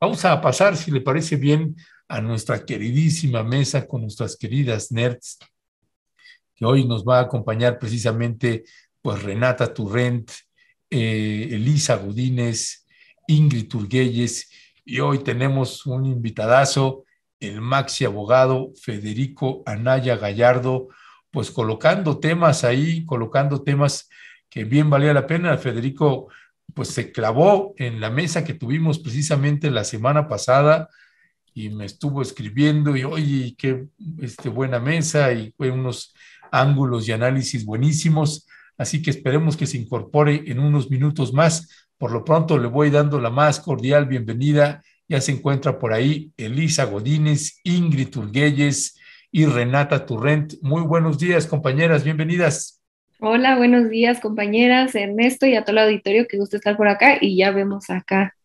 Vamos a pasar, si le parece bien, a nuestra queridísima mesa con nuestras queridas nerds, que hoy nos va a acompañar precisamente pues Renata Turrent, eh, Elisa gudínez Ingrid Turguelles, y hoy tenemos un invitadazo, el maxi abogado Federico Anaya Gallardo, pues colocando temas ahí, colocando temas que bien valía la pena. Federico pues se clavó en la mesa que tuvimos precisamente la semana pasada y me estuvo escribiendo y oye, qué este, buena mesa y unos ángulos y análisis buenísimos. Así que esperemos que se incorpore en unos minutos más. Por lo pronto le voy dando la más cordial bienvenida. Ya se encuentra por ahí Elisa Godínez, Ingrid Urguelles y Renata Turrent. Muy buenos días, compañeras, bienvenidas. Hola, buenos días compañeras, Ernesto y a todo el auditorio, que gusta estar por acá y ya vemos acá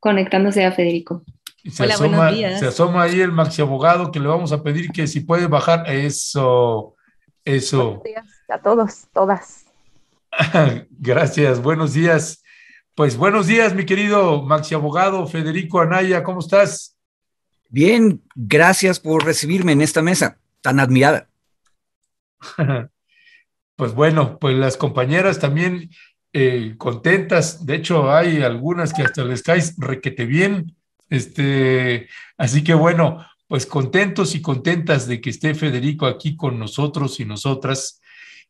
conectándose a Federico. Se, Hola, asoma, buenos días. se asoma ahí el maxi abogado que le vamos a pedir que si puede bajar eso, eso. Buenos días a todos, todas. Gracias, buenos días. Pues buenos días, mi querido maxi abogado Federico Anaya, ¿cómo estás? Bien, gracias por recibirme en esta mesa tan admirada. Pues bueno, pues las compañeras también eh, contentas. De hecho, hay algunas que hasta les caes requete bien. Este, así que bueno, pues contentos y contentas de que esté Federico aquí con nosotros y nosotras.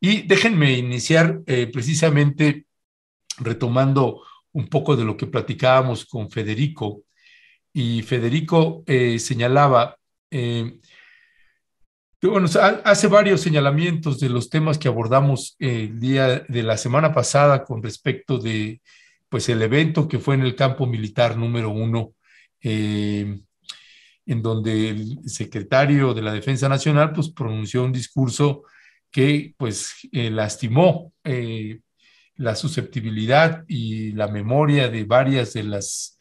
Y déjenme iniciar eh, precisamente retomando un poco de lo que platicábamos con Federico. Y Federico eh, señalaba bueno, hace varios señalamientos de los temas que abordamos eh, el día de la semana pasada con respecto de pues el evento que fue en el campo militar número uno, eh, en donde el secretario de la Defensa Nacional pues pronunció un discurso que pues eh, lastimó la susceptibilidad y la memoria de varias de las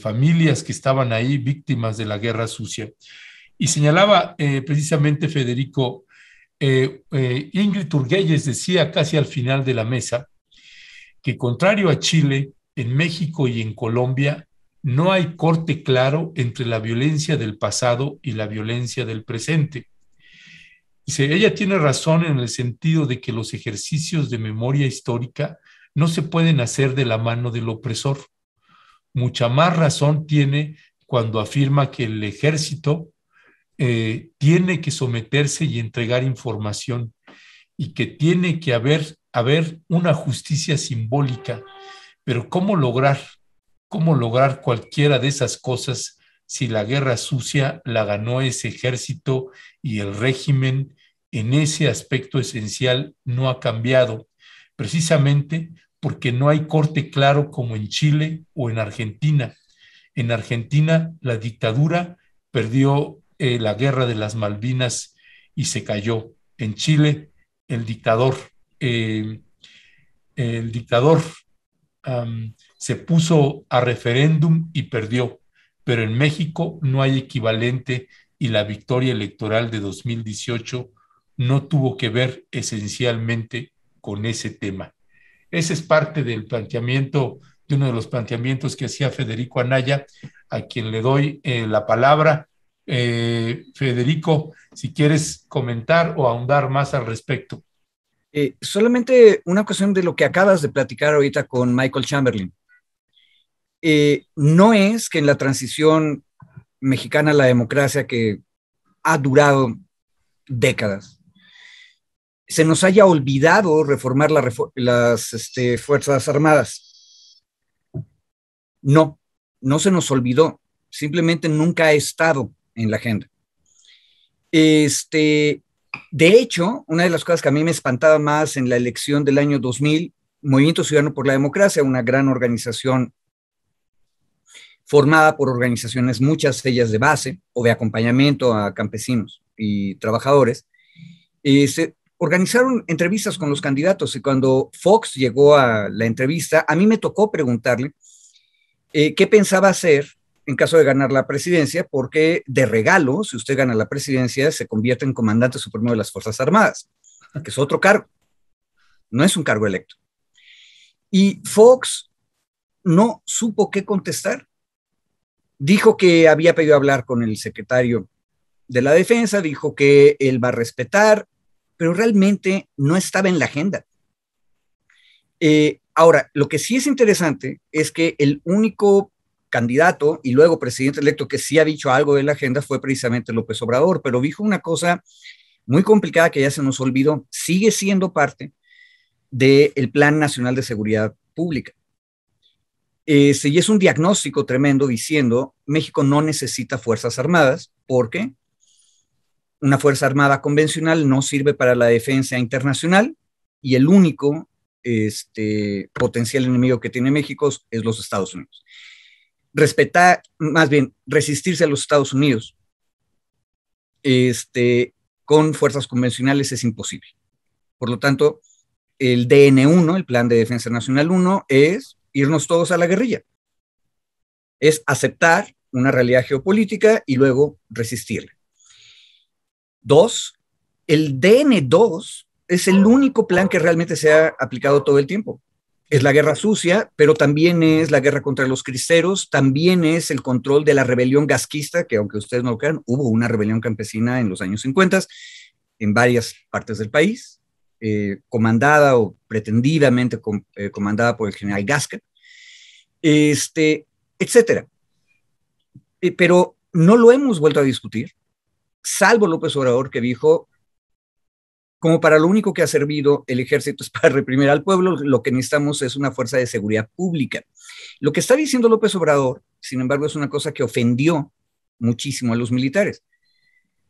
familias que estaban ahí víctimas de la guerra sucia. Y señalaba eh, precisamente Federico, eh, eh, Ingrid Turguelles decía casi al final de la mesa que contrario a Chile, en México y en Colombia no hay corte claro entre la violencia del pasado y la violencia del presente. Dice, ella tiene razón en el sentido de que los ejercicios de memoria histórica no se pueden hacer de la mano del opresor. Mucha más razón tiene cuando afirma que el ejército eh, tiene que someterse y entregar información y que tiene que haber, haber una justicia simbólica. Pero ¿cómo lograr? ¿Cómo lograr cualquiera de esas cosas si la guerra sucia la ganó ese ejército y el régimen en ese aspecto esencial no ha cambiado? Precisamente porque no hay corte claro como en Chile o en Argentina. En Argentina la dictadura perdió eh, la guerra de las Malvinas y se cayó. En Chile, el dictador, eh, el dictador se puso a referéndum y perdió, pero en México no hay equivalente y la victoria electoral de 2018 no tuvo que ver esencialmente con ese tema. Ese es parte del planteamiento, de uno de los planteamientos que hacía Federico Anaya, a quien le doy eh, la palabra eh, Federico, si quieres comentar o ahondar más al respecto. Eh, solamente una cuestión de lo que acabas de platicar ahorita con Michael Chamberlain. Eh, no es que en la transición mexicana a la democracia que ha durado décadas, se nos haya olvidado reformar las este, Fuerzas Armadas. No, no se nos olvidó, simplemente nunca ha estado en la agenda. Este, de hecho, una de las cosas que a mí me espantaba más en la elección del año 2000, Movimiento Ciudadano por la Democracia, una gran organización formada por organizaciones, muchas de ellas de base o de acompañamiento a campesinos y trabajadores, se este, organizaron entrevistas con los candidatos y cuando Fox llegó a la entrevista, a mí me tocó preguntarle eh, qué pensaba hacer en caso de ganar la presidencia, porque de regalo, si usted gana la presidencia, se convierte en comandante supremo de las Fuerzas Armadas, que es otro cargo, no es un cargo electo. Y Fox no supo qué contestar. Dijo que había pedido hablar con el secretario de la defensa, dijo que él va a respetar, pero realmente no estaba en la agenda. Eh, ahora, lo que sí es interesante es que el único candidato y luego presidente electo que sí ha dicho algo de la agenda fue precisamente López Obrador, pero dijo una cosa muy complicada que ya se nos olvidó, sigue siendo parte del Plan Nacional de Seguridad Pública. y es un diagnóstico tremendo diciendo, México no necesita Fuerzas Armadas porque una Fuerza Armada convencional no sirve para la defensa internacional y el único este, potencial enemigo que tiene México es los Estados Unidos respetar, más bien, resistirse a los Estados Unidos este, con fuerzas convencionales es imposible. Por lo tanto, el DN1, el Plan de Defensa Nacional 1, es irnos todos a la guerrilla. Es aceptar una realidad geopolítica y luego resistirla. Dos, el DN2 es el único plan que realmente se ha aplicado todo el tiempo. Es la guerra sucia, pero también es la guerra contra los cristeros, también es el control de la rebelión gasquista, que aunque ustedes no lo crean, hubo una rebelión campesina en los años 50 en varias partes del país, eh, comandada o pretendidamente eh, comandada por el general Gasca, este, etcétera. Eh, pero no lo hemos vuelto a discutir, salvo López Obrador que dijo, como para lo único que ha servido el ejército es para reprimir al pueblo, lo que necesitamos es una fuerza de seguridad pública. Lo que está diciendo López Obrador, sin embargo, es una cosa que ofendió muchísimo a los militares,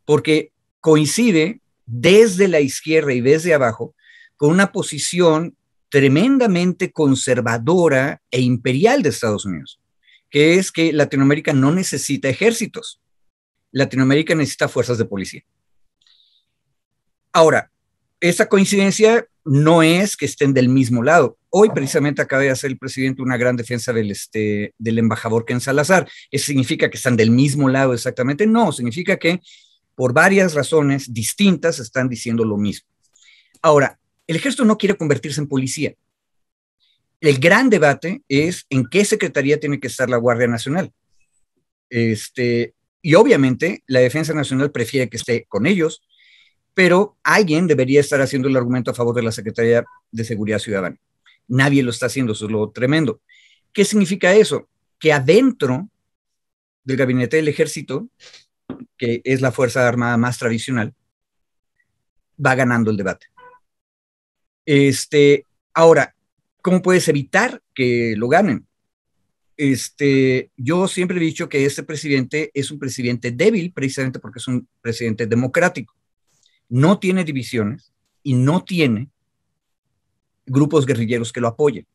porque coincide desde la izquierda y desde abajo con una posición tremendamente conservadora e imperial de Estados Unidos, que es que Latinoamérica no necesita ejércitos, Latinoamérica necesita fuerzas de policía. Ahora, esa coincidencia no es que estén del mismo lado. Hoy precisamente acaba de hacer el presidente una gran defensa del, este, del embajador Ken Salazar. ¿Eso significa que están del mismo lado exactamente? No, significa que por varias razones distintas están diciendo lo mismo. Ahora, el ejército no quiere convertirse en policía. El gran debate es en qué secretaría tiene que estar la Guardia Nacional. Este, y obviamente la Defensa Nacional prefiere que esté con ellos, pero alguien debería estar haciendo el argumento a favor de la Secretaría de Seguridad Ciudadana. Nadie lo está haciendo, eso es lo tremendo. ¿Qué significa eso? Que adentro del gabinete del ejército, que es la Fuerza Armada más tradicional, va ganando el debate. Este, ahora, ¿cómo puedes evitar que lo ganen? Este, yo siempre he dicho que este presidente es un presidente débil precisamente porque es un presidente democrático no tiene divisiones y no tiene grupos guerrilleros que lo apoyen.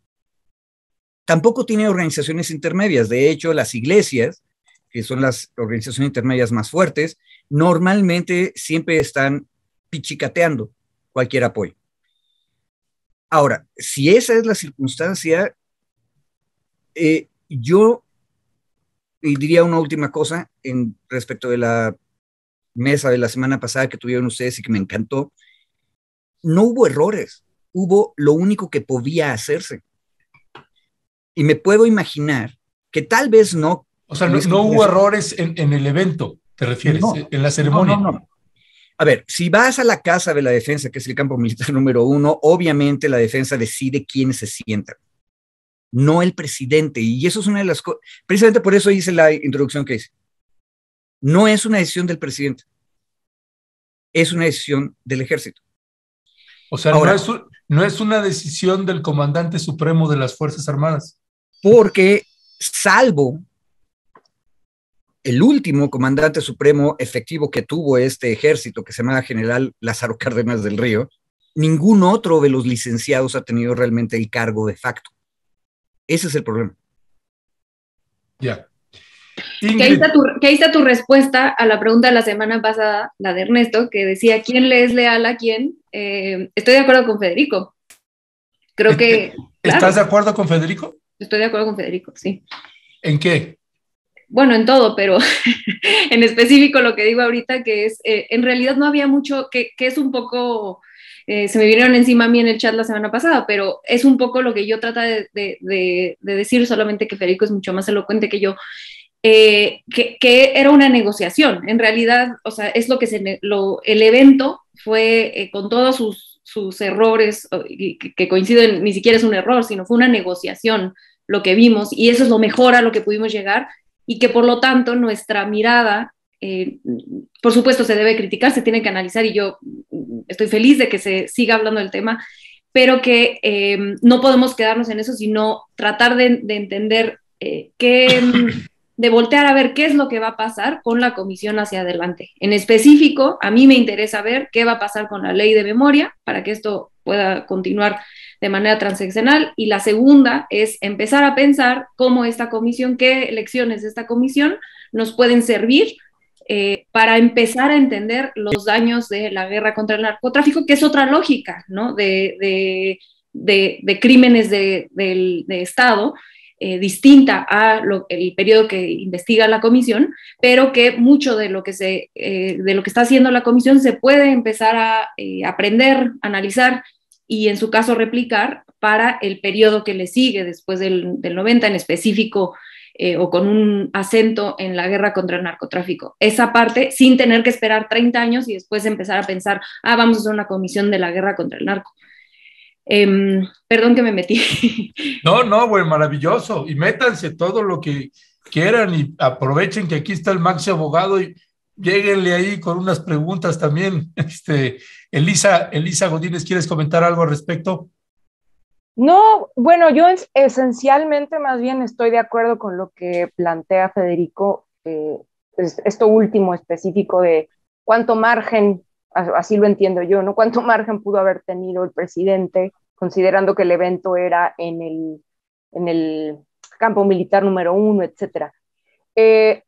Tampoco tiene organizaciones intermedias. De hecho, las iglesias, que son las organizaciones intermedias más fuertes, normalmente siempre están pichicateando cualquier apoyo. Ahora, si esa es la circunstancia, eh, yo diría una última cosa en respecto de la mesa de la semana pasada que tuvieron ustedes y que me encantó, no hubo errores, hubo lo único que podía hacerse. Y me puedo imaginar que tal vez no. O sea, no, hubo errores en, el evento, te refieres, eh, en la ceremonia. No, a ver, si vas a la Casa de la Defensa, que es el campo militar número uno, obviamente la defensa decide quién se sienta, no el presidente. Y eso es una de las cosas, precisamente por eso hice la introducción que hice no es una decisión del presidente, es una decisión del ejército. O sea, no, es una decisión del comandante supremo de las Fuerzas Armadas. Porque salvo el último comandante supremo efectivo que tuvo este ejército, que se llama general Lázaro Cárdenas del Río, ningún otro de los licenciados ha tenido realmente el cargo de facto. Ese es el problema. Ya. Que ahí, está tu, tu, respuesta a la pregunta de la semana pasada, la de Ernesto, que decía, ¿quién le es leal a quién? Eh, estoy de acuerdo con Federico. Creo que... ¿E-, e-, ¿Estás de acuerdo con Federico? Estoy de acuerdo con Federico, sí. ¿En qué? Bueno, en todo, pero en específico lo que digo ahorita, que es, eh, en realidad no había mucho, que, es un poco... Eh, se me vinieron encima a mí en el chat la semana pasada, pero es un poco lo que yo trata de, decir, solamente que Federico es mucho más elocuente que yo, eh, que, era una negociación. En realidad, o sea, es lo que se, el evento fue eh, con todos sus, errores, que, coinciden, ni siquiera es un error, sino fue una negociación lo que vimos y eso es lo mejor a lo que pudimos llegar y que por lo tanto nuestra mirada, eh, por supuesto se debe criticar, se tiene que analizar y yo estoy feliz de que se siga hablando del tema, pero que no podemos quedarnos en eso, sino tratar de, entender qué, de voltear a ver qué es lo que va a pasar con la comisión hacia adelante. En específico, a mí me interesa ver qué va a pasar con la ley de memoria para que esto pueda continuar de manera transaccional. Y la segunda es empezar a pensar cómo esta comisión, qué elecciones de esta comisión nos pueden servir eh, para empezar a entender los daños de la guerra contra el narcotráfico, que es otra lógica, ¿no? De, de crímenes de Estado eh, distinta al el periodo que investiga la comisión, pero que mucho de lo que, se, eh, de lo que está haciendo la comisión se puede empezar a eh, aprender, analizar y en su caso replicar para el periodo que le sigue después del, del 90 en específico o con un acento en la guerra contra el narcotráfico. Esa parte sin tener que esperar 30 años y después empezar a pensar, ah, vamos a hacer una comisión de la guerra contra el narco. Em, perdón que me metí. No, no, güey, maravilloso. Y métanse todo lo que quieran y aprovechen que aquí está el Maxi Abogado y lleguenle ahí con unas preguntas también. Este, Elisa, Elisa Godínez, ¿quieres comentar algo al respecto? No, bueno, yo esencialmente más bien estoy de acuerdo con lo que plantea Federico, eh, esto último específico de cuánto margen así lo entiendo yo, ¿no? ¿Cuánto margen pudo haber tenido el presidente considerando que el evento era en el, en el campo militar número uno, etcétera? Eh,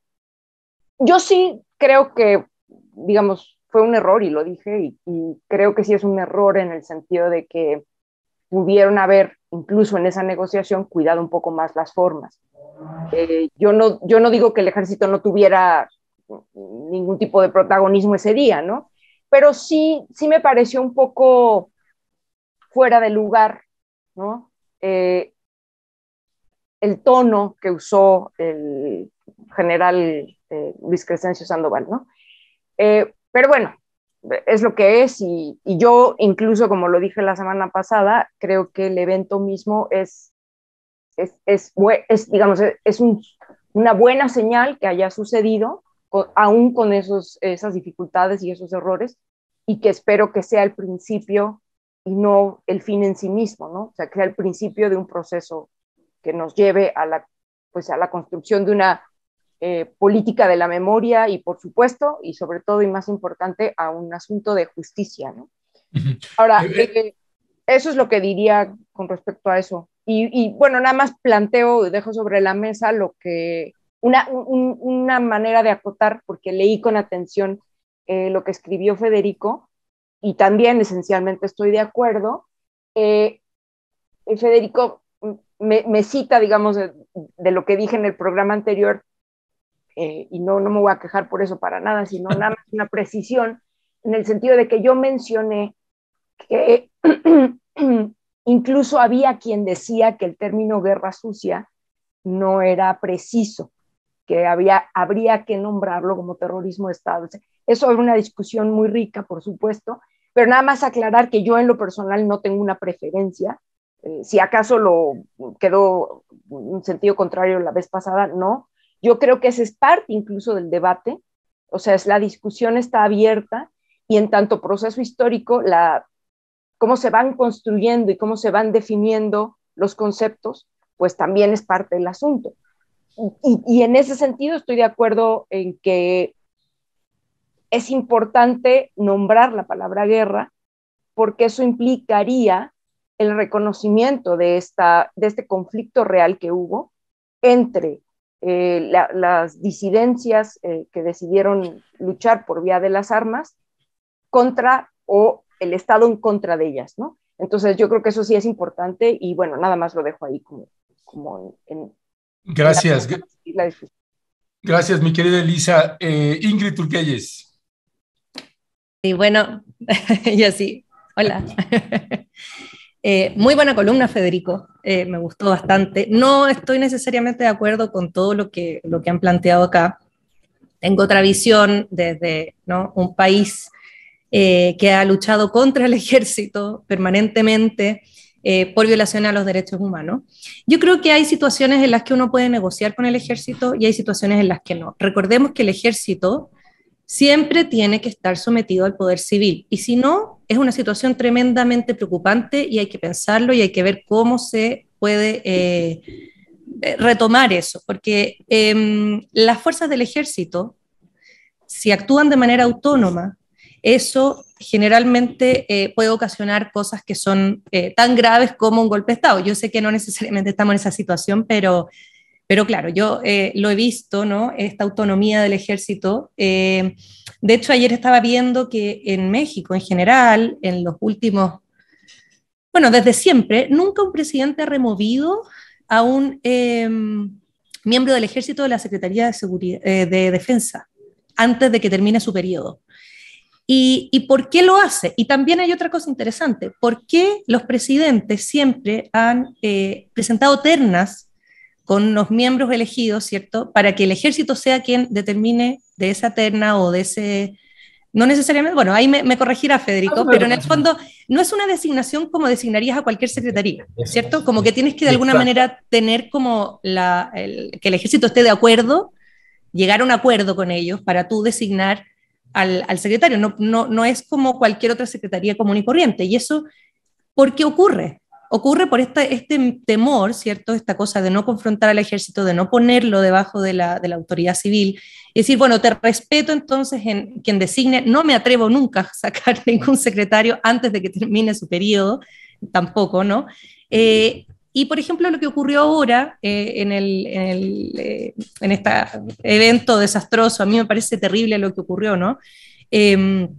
yo sí creo que, digamos, fue un error y lo dije, y, creo que sí es un error en el sentido de que pudieron haber, incluso en esa negociación, cuidado un poco más las formas. Eh, yo, no, yo no digo que el ejército no tuviera ningún tipo de protagonismo ese día, ¿no? pero sí, sí me pareció un poco fuera de lugar, ¿no? Eh, el tono que usó el general eh, Luis Crescencio Sandoval, ¿no? Eh, pero bueno, es lo que es y, yo incluso, como lo dije la semana pasada, creo que el evento mismo es, es, digamos, es una buena señal que haya sucedido aún con esos, esas dificultades y esos errores, y que espero que sea el principio y no el fin en sí mismo, ¿no? O sea, que sea el principio de un proceso que nos lleve a la, pues, a la construcción de una eh, política de la memoria y, por supuesto, y sobre todo y más importante, a un asunto de justicia, ¿no? Ahora, eh, eh. eso es lo que diría con respecto a eso. y, bueno, nada más planteo, dejo sobre la mesa lo que una, manera de acotar, porque leí con atención eh, lo que escribió Federico, y también esencialmente estoy de acuerdo. Eh, eh, Federico me, cita, digamos, de, lo que dije en el programa anterior, y no, no me voy a quejar por eso para nada, sino nada más una precisión, en el sentido de que yo mencioné que incluso había quien decía que el término guerra sucia no era preciso que había, habría que nombrarlo como terrorismo de Estado. Eso es una discusión muy rica, por supuesto, pero nada más aclarar que yo en lo personal no tengo una preferencia. Eh, si acaso lo quedó un sentido contrario la vez pasada, no. Yo creo que ese es parte incluso del debate, o sea, es, la discusión está abierta y en tanto proceso histórico, la, cómo se van construyendo y cómo se van definiendo los conceptos, pues también es parte del asunto y, en ese sentido estoy de acuerdo en que es importante nombrar la palabra guerra porque eso implicaría el reconocimiento de, esta, de este conflicto real que hubo entre eh, las disidencias eh, que decidieron luchar por vía de las armas contra o el Estado en contra de ellas, ¿no? Entonces yo creo que eso sí es importante y bueno, nada más lo dejo ahí como, como en, Gracias. Gracias, mi querida Elisa. Eh, Ingrid Turquelles. Sí, bueno, yo sí. Hola. Eh, muy buena columna, Federico. Eh, me gustó bastante. No estoy necesariamente de acuerdo con todo lo que, lo que han planteado acá. Tengo otra visión desde un país que ha luchado contra el ejército permanentemente eh, por violación a los derechos humanos. Yo creo que hay situaciones en las que uno puede negociar con el ejército y hay situaciones en las que no. Recordemos que el ejército siempre tiene que estar sometido al poder civil y si no, es una situación tremendamente preocupante y hay que pensarlo y hay que ver cómo se puede... Eh, eh, retomar eso, porque em, las fuerzas del ejército, si actúan de manera autónoma, eso generalmente eh, puede ocasionar cosas que son eh, tan graves como un golpe de Estado. Yo sé que no necesariamente estamos en esa situación, pero, claro, yo eh, lo he visto, ¿no? Esta autonomía del ejército. de hecho, ayer estaba viendo que en México en general, en los últimos, bueno, desde siempre, nunca un presidente ha removido a un em, miembro del ejército de la Secretaría de, de Defensa antes de que termine su periodo. ¿Y, por qué lo hace? Y también hay otra cosa interesante, ¿por qué los presidentes siempre han eh, presentado ternas con los miembros elegidos, ¿cierto? Para que el ejército sea quien determine de esa terna o de ese... No necesariamente, bueno, ahí me, corregirá Federico, ah, pero en el fondo no es una designación como designarías a cualquier secretaría, ¿cierto? Como que tienes que de alguna manera tener como que el ejército esté de acuerdo, llegar a un acuerdo con ellos para tú designar al, secretario, no, no, no es como cualquier otra secretaría común y corriente. Y eso, ¿por qué ocurre? Ocurre por este temor, ¿cierto? Esta cosa de no confrontar al ejército, de no ponerlo debajo de la, autoridad civil. Y decir, bueno, te respeto entonces en quien designe, no me atrevo nunca a sacar ningún secretario antes de que termine su periodo, tampoco, ¿no? Eh, y, por ejemplo, lo que ocurrió ahora eh, en, el, eh, en, este evento desastroso, a mí me parece terrible lo que ocurrió, ¿no? Em,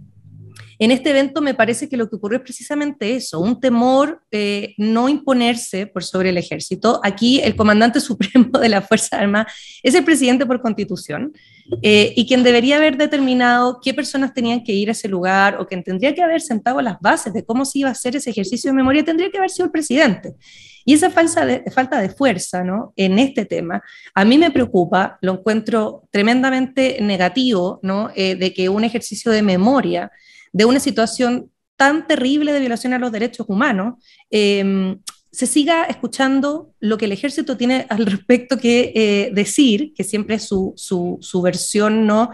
en este evento me parece que lo que ocurrió es precisamente eso, un temor eh, no imponerse por sobre el ejército. Aquí el comandante supremo de las Fuerzas Armadas es el presidente por constitución eh, y quien debería haber determinado qué personas tenían que ir a ese lugar o quien tendría que haber sentado las bases de cómo se iba a hacer ese ejercicio de memoria tendría que haber sido el presidente. Y esa falsa falta de fuerza ¿no? en este tema a mí me preocupa, lo encuentro tremendamente negativo, ¿no? Eh, de que un ejercicio de memoria de una situación tan terrible de violación a los derechos humanos, em, se siga escuchando lo que el ejército tiene al respecto que eh, decir, que siempre es su, versión no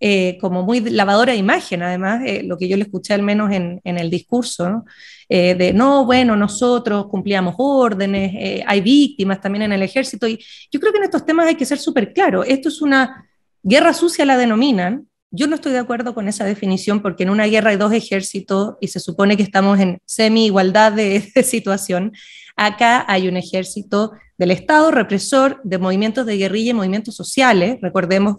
eh, como muy lavadora de imagen, además, eh, lo que yo le escuché al menos en, el discurso, de no, bueno, nosotros cumplíamos órdenes, hay víctimas también en el ejército, y yo creo que en estos temas hay que ser súper claro, esto es una guerra sucia, la denominan, yo no estoy de acuerdo con esa definición porque en una guerra hay dos ejércitos y se supone que estamos en semi-igualdad de, situación. Acá hay un ejército del Estado represor de movimientos de guerrilla y movimientos sociales. Recordemos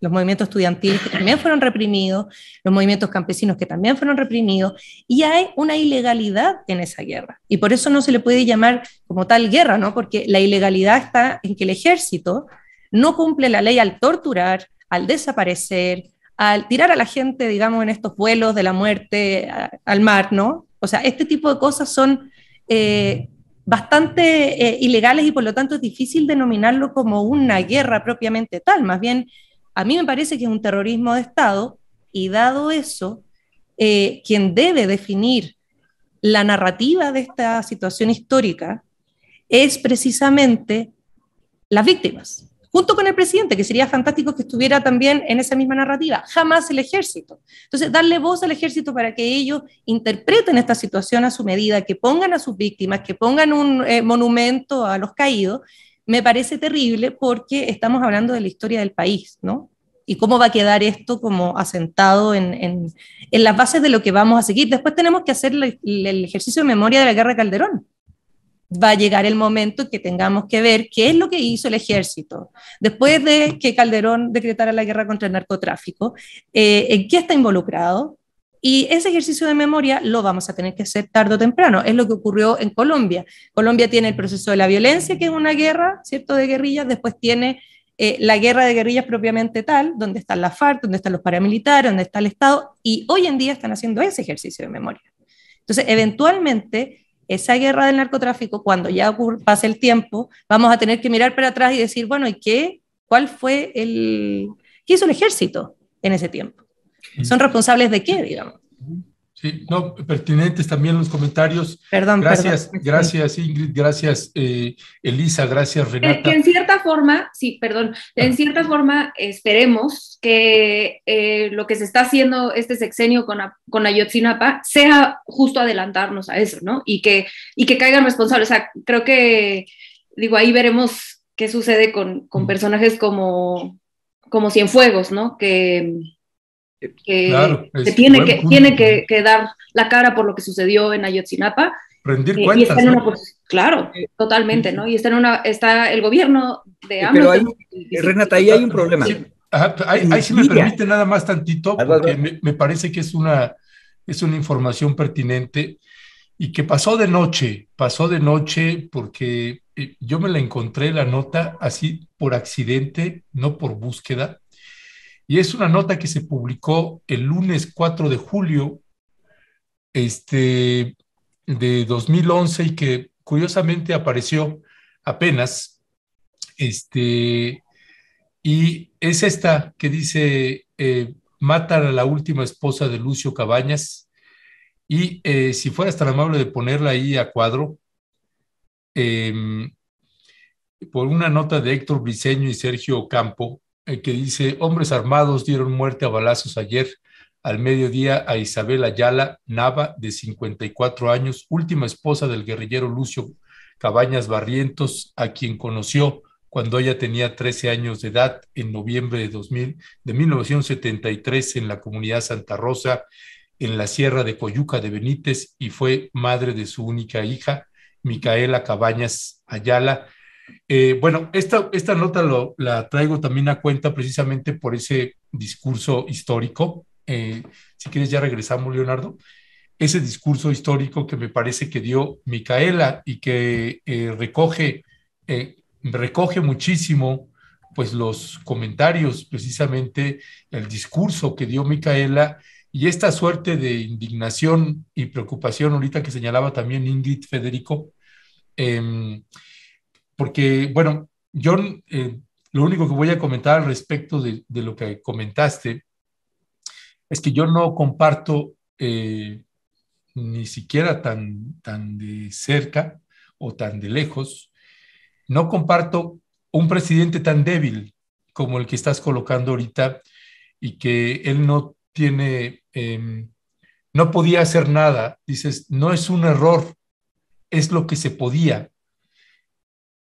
los movimientos estudiantiles que también fueron reprimidos, los movimientos campesinos que también fueron reprimidos, y hay una ilegalidad en esa guerra. Y por eso no se le puede llamar como tal guerra, ¿no? Porque la ilegalidad está en que el ejército no cumple la ley al torturar, al desaparecer, al tirar a la gente, digamos, en estos vuelos de la muerte al mar, ¿no? O sea, este tipo de cosas son eh, bastante eh, ilegales y por lo tanto es difícil denominarlo como una guerra propiamente tal. Más bien, a mí me parece que es un terrorismo de Estado y dado eso, eh, quien debe definir la narrativa de esta situación histórica es precisamente las víctimas junto con el presidente, que sería fantástico que estuviera también en esa misma narrativa, jamás el ejército. Entonces, darle voz al ejército para que ellos interpreten esta situación a su medida, que pongan a sus víctimas, que pongan un eh, monumento a los caídos, me parece terrible porque estamos hablando de la historia del país, ¿no? y cómo va a quedar esto como asentado en, las bases de lo que vamos a seguir. Después tenemos que hacer el, el ejercicio de memoria de la guerra de Calderón, va a llegar el momento que tengamos que ver qué es lo que hizo el ejército después de que Calderón decretara la guerra contra el narcotráfico, eh, en qué está involucrado. Y ese ejercicio de memoria lo vamos a tener que hacer tarde o temprano. Es lo que ocurrió en Colombia. Colombia tiene el proceso de la violencia, que es una guerra, ¿cierto?, de guerrillas. Después tiene eh, la guerra de guerrillas propiamente tal, donde están las FARC, donde están los paramilitares, donde está el Estado. Y hoy en día están haciendo ese ejercicio de memoria. Entonces, eventualmente, esa guerra del narcotráfico, cuando ya pase el tiempo, vamos a tener que mirar para atrás y decir, bueno, ¿y qué? ¿Cuál fue el... ¿Qué hizo el ejército en ese tiempo? ¿Son responsables de qué, digamos? Sí, no, pertinentes también los comentarios. Perdón, gracias, gracias Ingrid, gracias eh, Elisa, gracias Renata. en cierta forma, sí, perdón, en ah. cierta forma esperemos que eh, lo que se está haciendo este sexenio con, Ayotzinapa sea justo adelantarnos a eso, ¿no? Y que, y que caigan responsables. O sea, creo que, digo, ahí veremos qué sucede con, mm. personajes como, como Cienfuegos, ¿no? Que que, tiene, que, tiene que, dar la cara por lo que sucedió en Ayotzinapa. Rendir cuentas. claro, totalmente, ¿no? Y está, en una, está el gobierno de eh, AMLO. Pero eh, hay, Renata, ahí hay un problema. ahí, si me permite nada más tantito, porque me, me, parece que es una, es una información pertinente y que pasó de noche, pasó de noche porque eh, yo me la encontré la nota así por accidente, no por búsqueda y es una nota que se publicó el lunes 4 de julio este, de 2011 y que curiosamente apareció apenas. Este, y es esta que dice, eh, matan a la última esposa de Lucio Cabañas. Y eh, si fuera tan amable de ponerla ahí a cuadro, em, por una nota de Héctor Briceño y Sergio Campo, eh, que dice, hombres armados dieron muerte a balazos ayer al mediodía a Isabel Ayala Nava, de 54 años, última esposa del guerrillero Lucio Cabañas Barrientos, a quien conoció cuando ella tenía 13 años de edad en noviembre de, 2000, de 1973 en la comunidad Santa Rosa, en la sierra de Coyuca de Benítez, y fue madre de su única hija, Micaela Cabañas Ayala, eh, bueno, esta, esta nota la traigo también a cuenta precisamente por ese discurso histórico. Eh, si quieres, ya regresamos, Leonardo. Ese discurso histórico que me parece que dio Micaela y que eh, recoge, recoge muchísimo pues los comentarios, precisamente el discurso que dio Micaela y esta suerte de indignación y preocupación ahorita que señalaba también Ingrid Federico, em, porque, bueno, yo eh, lo único que voy a comentar al respecto de, lo que comentaste es que yo no comparto eh, ni siquiera tan, tan de cerca o tan de lejos, no comparto un presidente tan débil como el que estás colocando ahorita y que él no tiene, em, no podía hacer nada. Dices, no es un error, es lo que se podía.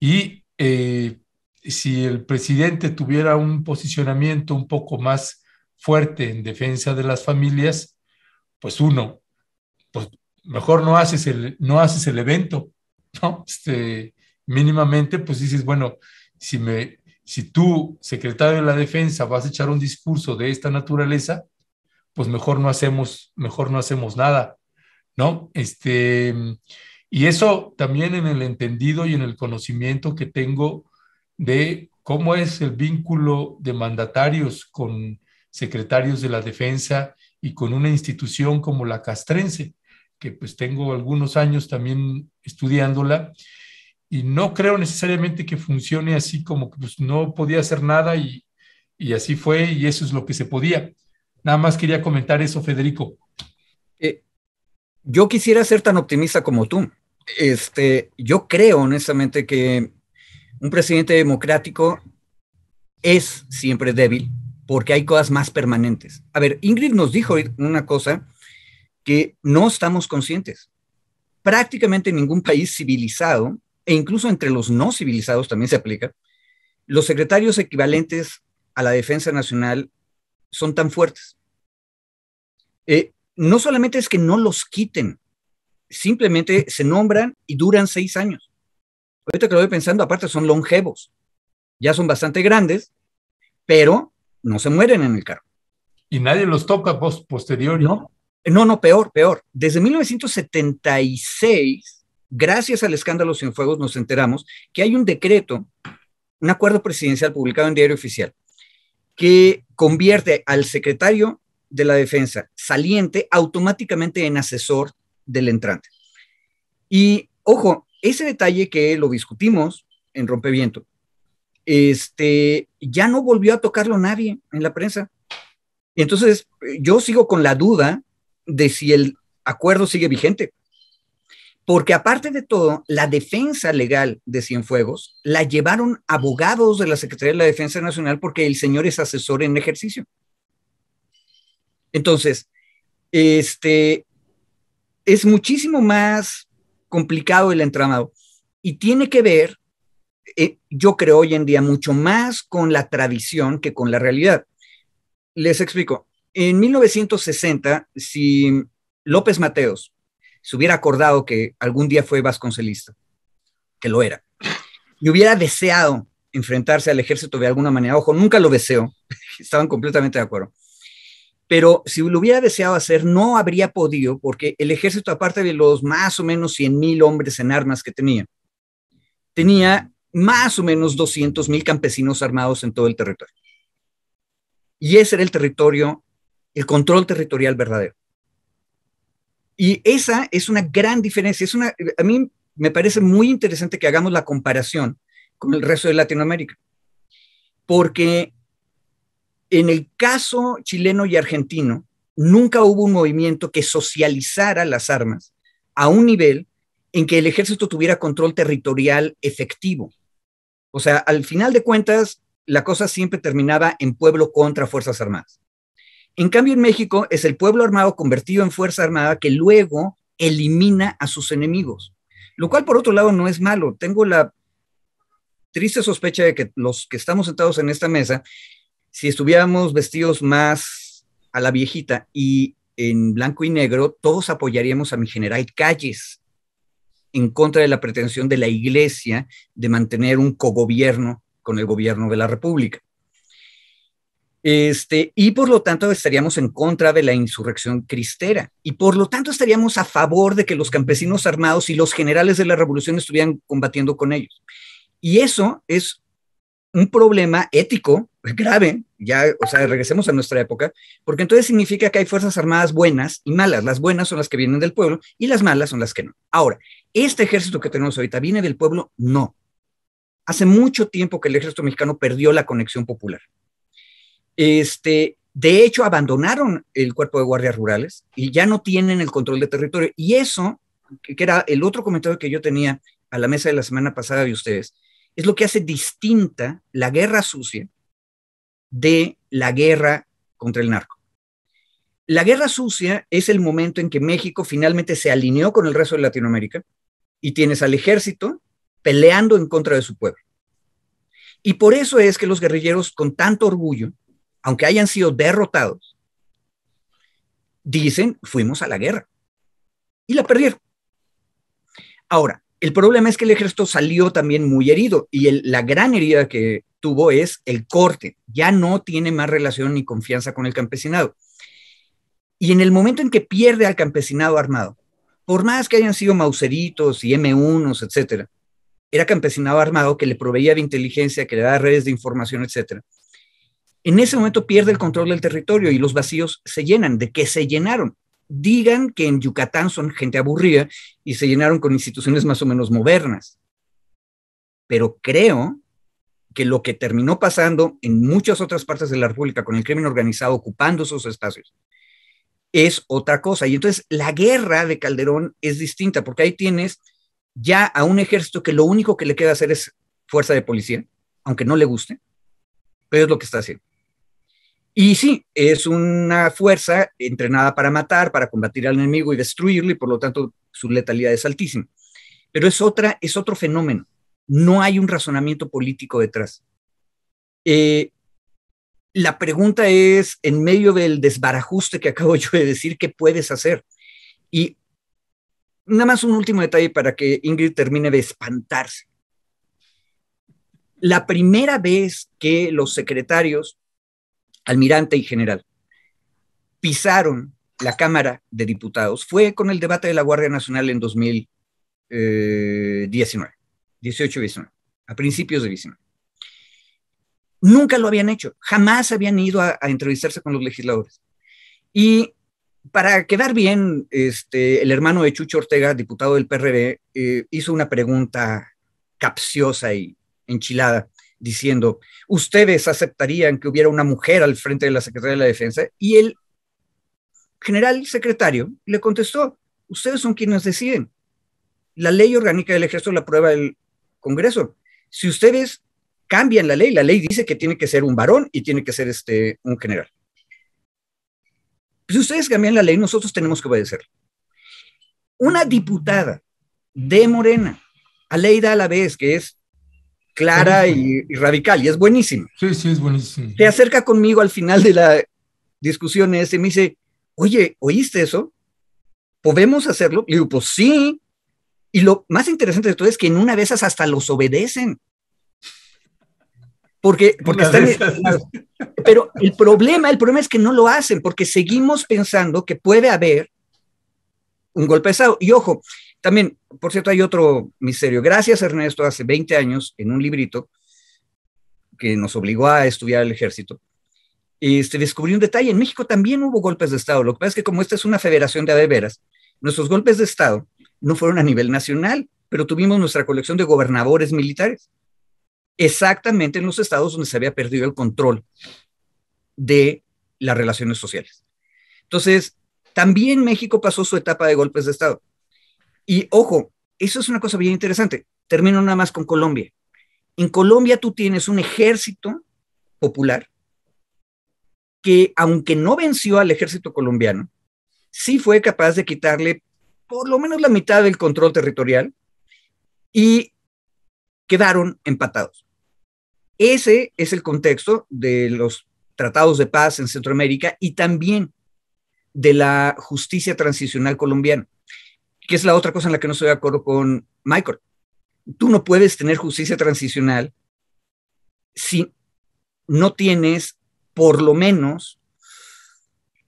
Y eh, si el presidente tuviera un posicionamiento un poco más fuerte en defensa de las familias, pues uno, pues mejor no haces el, no haces el evento, ¿no? Este, mínimamente, pues dices, bueno, si, me, si tú, secretario de la defensa, vas a echar un discurso de esta naturaleza, pues mejor no hacemos, mejor no hacemos nada, ¿no? Este, y eso también en el entendido y en el conocimiento que tengo de cómo es el vínculo de mandatarios con secretarios de la defensa y con una institución como la castrense, que pues tengo algunos años también estudiándola, y no creo necesariamente que funcione así como que pues, no podía hacer nada y, así fue y eso es lo que se podía. Nada más quería comentar eso, Federico. Eh, yo quisiera ser tan optimista como tú este, yo creo honestamente que un presidente democrático es siempre débil porque hay cosas más permanentes. A ver, Ingrid nos dijo una cosa que no estamos conscientes. Prácticamente en ningún país civilizado, e incluso entre los no civilizados también se aplica, los secretarios equivalentes a la defensa nacional son tan fuertes. Eh, no solamente es que no los quiten, simplemente se nombran y duran seis años. Ahorita que lo voy pensando, aparte son longevos, ya son bastante grandes, pero no se mueren en el cargo. Y nadie los toca posterior. No, no, no, peor, peor. Desde 1976, gracias al escándalo fuegos, nos enteramos que hay un decreto, un acuerdo presidencial publicado en Diario Oficial, que convierte al secretario de la Defensa saliente automáticamente en asesor del entrante. Y ojo, ese detalle que lo discutimos en Rompeviento, este, ya no volvió a tocarlo nadie en la prensa. Entonces, yo sigo con la duda de si el acuerdo sigue vigente. Porque aparte de todo, la defensa legal de Cienfuegos la llevaron abogados de la Secretaría de la Defensa Nacional porque el señor es asesor en ejercicio. Entonces, este, es muchísimo más complicado el entramado y tiene que ver, eh, yo creo hoy en día, mucho más con la tradición que con la realidad. Les explico. En 1960, si López Mateos se hubiera acordado que algún día fue vasconcelista, que lo era, y hubiera deseado enfrentarse al ejército de alguna manera, ojo, nunca lo deseó, estaban completamente de acuerdo, pero si lo hubiera deseado hacer, no habría podido, porque el ejército, aparte de los más o menos 100 mil hombres en armas que tenía, tenía más o menos 200 mil campesinos armados en todo el territorio. Y ese era el territorio, el control territorial verdadero. Y esa es una gran diferencia. Es una, a mí me parece muy interesante que hagamos la comparación con el resto de Latinoamérica, porque en el caso chileno y argentino, nunca hubo un movimiento que socializara las armas a un nivel en que el ejército tuviera control territorial efectivo. O sea, al final de cuentas, la cosa siempre terminaba en pueblo contra Fuerzas Armadas. En cambio, en México es el pueblo armado convertido en Fuerza Armada que luego elimina a sus enemigos, lo cual por otro lado no es malo. Tengo la triste sospecha de que los que estamos sentados en esta mesa si estuviéramos vestidos más a la viejita y en blanco y negro, todos apoyaríamos a mi general Calles en contra de la pretensión de la Iglesia de mantener un cogobierno con el gobierno de la República. Este, y por lo tanto estaríamos en contra de la insurrección cristera y por lo tanto estaríamos a favor de que los campesinos armados y los generales de la revolución estuvieran combatiendo con ellos. Y eso es un problema ético grave, ya, o sea, regresemos a nuestra época, porque entonces significa que hay fuerzas armadas buenas y malas. Las buenas son las que vienen del pueblo y las malas son las que no. Ahora, ¿este ejército que tenemos ahorita viene del pueblo? No. Hace mucho tiempo que el ejército mexicano perdió la conexión popular. Este, de hecho, abandonaron el cuerpo de guardias rurales y ya no tienen el control de territorio. Y eso, que era el otro comentario que yo tenía a la mesa de la semana pasada de ustedes, es lo que hace distinta la guerra sucia de la guerra contra el narco. La guerra sucia es el momento en que México finalmente se alineó con el resto de Latinoamérica y tienes al ejército peleando en contra de su pueblo. Y por eso es que los guerrilleros con tanto orgullo, aunque hayan sido derrotados, dicen, fuimos a la guerra. Y la perdieron. Ahora, el problema es que el ejército salió también muy herido y la gran herida que tuvo es el corte. Ya no tiene más relación ni confianza con el campesinado. Y en el momento en que pierde al campesinado armado, por más que hayan sido mauseritos y M1s, etcétera, era campesinado armado que le proveía de inteligencia, que le daba redes de información, etcétera. En ese momento pierde el control del territorio y los vacíos se llenan. ¿De qué se llenaron? digan que en Yucatán son gente aburrida y se llenaron con instituciones más o menos modernas. Pero creo que lo que terminó pasando en muchas otras partes de la República con el crimen organizado ocupando esos espacios es otra cosa. Y entonces la guerra de Calderón es distinta, porque ahí tienes ya a un ejército que lo único que le queda hacer es fuerza de policía, aunque no le guste, pero es lo que está haciendo. Y sí, es una fuerza entrenada para matar, para combatir al enemigo y destruirlo, y por lo tanto su letalidad es altísima. Pero es, otra, es otro fenómeno. No hay un razonamiento político detrás. Eh, la pregunta es, en medio del desbarajuste que acabo yo de decir, ¿qué puedes hacer? Y nada más un último detalle para que Ingrid termine de espantarse. La primera vez que los secretarios almirante y general, pisaron la Cámara de Diputados fue con el debate de la Guardia Nacional en 2019, 18 19, a principios de 19. Nunca lo habían hecho, jamás habían ido a, entrevistarse con los legisladores. Y para quedar bien, este, el hermano de Chucho Ortega, diputado del PRB, eh, hizo una pregunta capciosa y enchilada diciendo, ¿ustedes aceptarían que hubiera una mujer al frente de la Secretaría de la Defensa? Y el general secretario le contestó, ustedes son quienes deciden. La ley orgánica del ejército la aprueba el Congreso. Si ustedes cambian la ley, la ley dice que tiene que ser un varón y tiene que ser este, un general. Si ustedes cambian la ley, nosotros tenemos que obedecer Una diputada de Morena, a la vez que es clara y, radical, y es buenísimo. Sí, sí, es buenísimo. Se acerca conmigo al final de la discusión ese y me dice, oye, ¿oíste eso? ¿Podemos hacerlo? Le digo, pues sí. Y lo más interesante de todo es que en una de esas hasta los obedecen. Porque, porque están... Pero el problema, el problema es que no lo hacen, porque seguimos pensando que puede haber un golpe de Estado. Y ojo, también, por cierto, hay otro misterio. Gracias, Ernesto, hace 20 años, en un librito que nos obligó a estudiar el ejército, este, descubrí un detalle. En México también hubo golpes de Estado. Lo que pasa es que como esta es una federación de adeveras, nuestros golpes de Estado no fueron a nivel nacional, pero tuvimos nuestra colección de gobernadores militares, exactamente en los estados donde se había perdido el control de las relaciones sociales. Entonces, también México pasó su etapa de golpes de Estado. Y ojo, eso es una cosa bien interesante. Termino nada más con Colombia. En Colombia tú tienes un ejército popular que, aunque no venció al ejército colombiano, sí fue capaz de quitarle por lo menos la mitad del control territorial y quedaron empatados. Ese es el contexto de los tratados de paz en Centroamérica y también de la justicia transicional colombiana que es la otra cosa en la que no estoy de acuerdo con Michael. Tú no puedes tener justicia transicional si no tienes por lo menos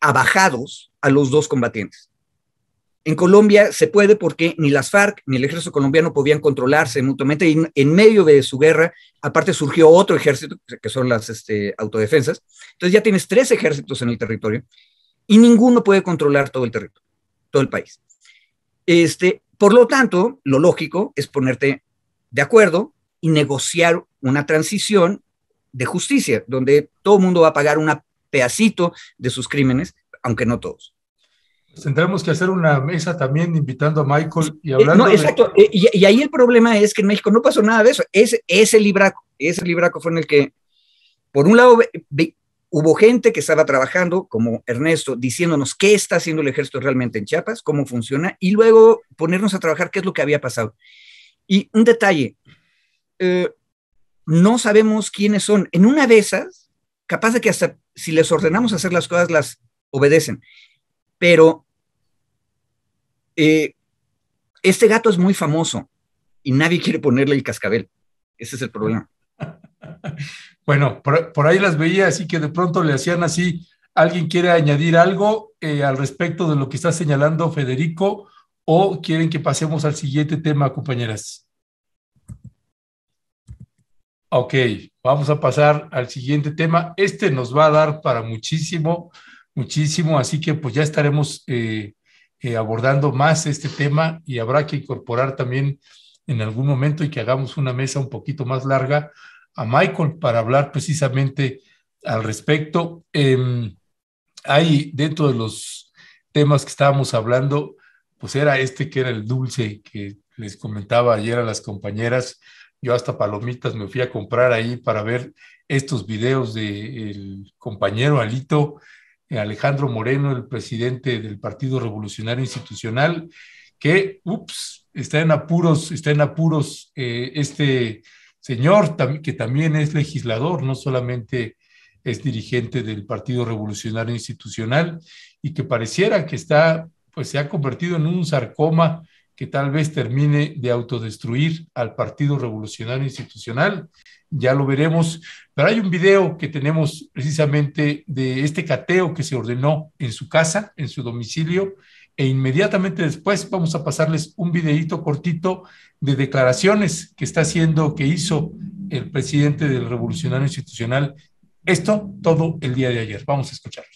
abajados a los dos combatientes. En Colombia se puede porque ni las FARC ni el ejército colombiano podían controlarse mutuamente y en medio de su guerra, aparte surgió otro ejército, que son las este, autodefensas. Entonces ya tienes tres ejércitos en el territorio y ninguno puede controlar todo el territorio, todo el país. Este, por lo tanto, lo lógico es ponerte de acuerdo y negociar una transición de justicia, donde todo el mundo va a pagar un pedacito de sus crímenes, aunque no todos. Pues tendremos que hacer una mesa también invitando a Michael y eh, hablando. no, exacto. Eh, y, ahí el problema es que en México no pasó nada de eso. Ese, ese libraco, ese libraco fue en el que, por un lado, Hubo gente que estaba trabajando, como Ernesto, diciéndonos qué está haciendo el ejército realmente en Chiapas, cómo funciona, y luego ponernos a trabajar qué es lo que había pasado. Y un detalle, eh, no sabemos quiénes son. En una de esas, capaz de que hasta si les ordenamos hacer las cosas, las obedecen. Pero eh, este gato es muy famoso y nadie quiere ponerle el cascabel. Ese es el problema. Bueno, por, ahí las veía, así que de pronto le hacían así. ¿Alguien quiere añadir algo eh, al respecto de lo que está señalando Federico o quieren que pasemos al siguiente tema, compañeras? Ok, vamos a pasar al siguiente tema. Este nos va a dar para muchísimo, muchísimo, así que pues ya estaremos eh, eh, abordando más este tema y habrá que incorporar también en algún momento y que hagamos una mesa un poquito más larga a Michael para hablar precisamente al respecto. Em, ahí hay dentro de los temas que estábamos hablando, pues era este que era el dulce que les comentaba ayer a las compañeras. Yo hasta palomitas me fui a comprar ahí para ver estos videos del compañero Alito, eh, Alejandro Moreno, el presidente del Partido Revolucionario Institucional, que, ups, está en apuros, está en apuros eh, este señor que también es legislador, no solamente es dirigente del Partido Revolucionario Institucional y que pareciera que está, pues se ha convertido en un sarcoma que tal vez termine de autodestruir al Partido Revolucionario Institucional. Ya lo veremos, pero hay un video que tenemos precisamente de este cateo que se ordenó en su casa, en su domicilio, e inmediatamente después vamos a pasarles un videito cortito de declaraciones que está haciendo, que hizo el presidente del Revolucionario Institucional. Esto todo el día de ayer. Vamos a escucharlo.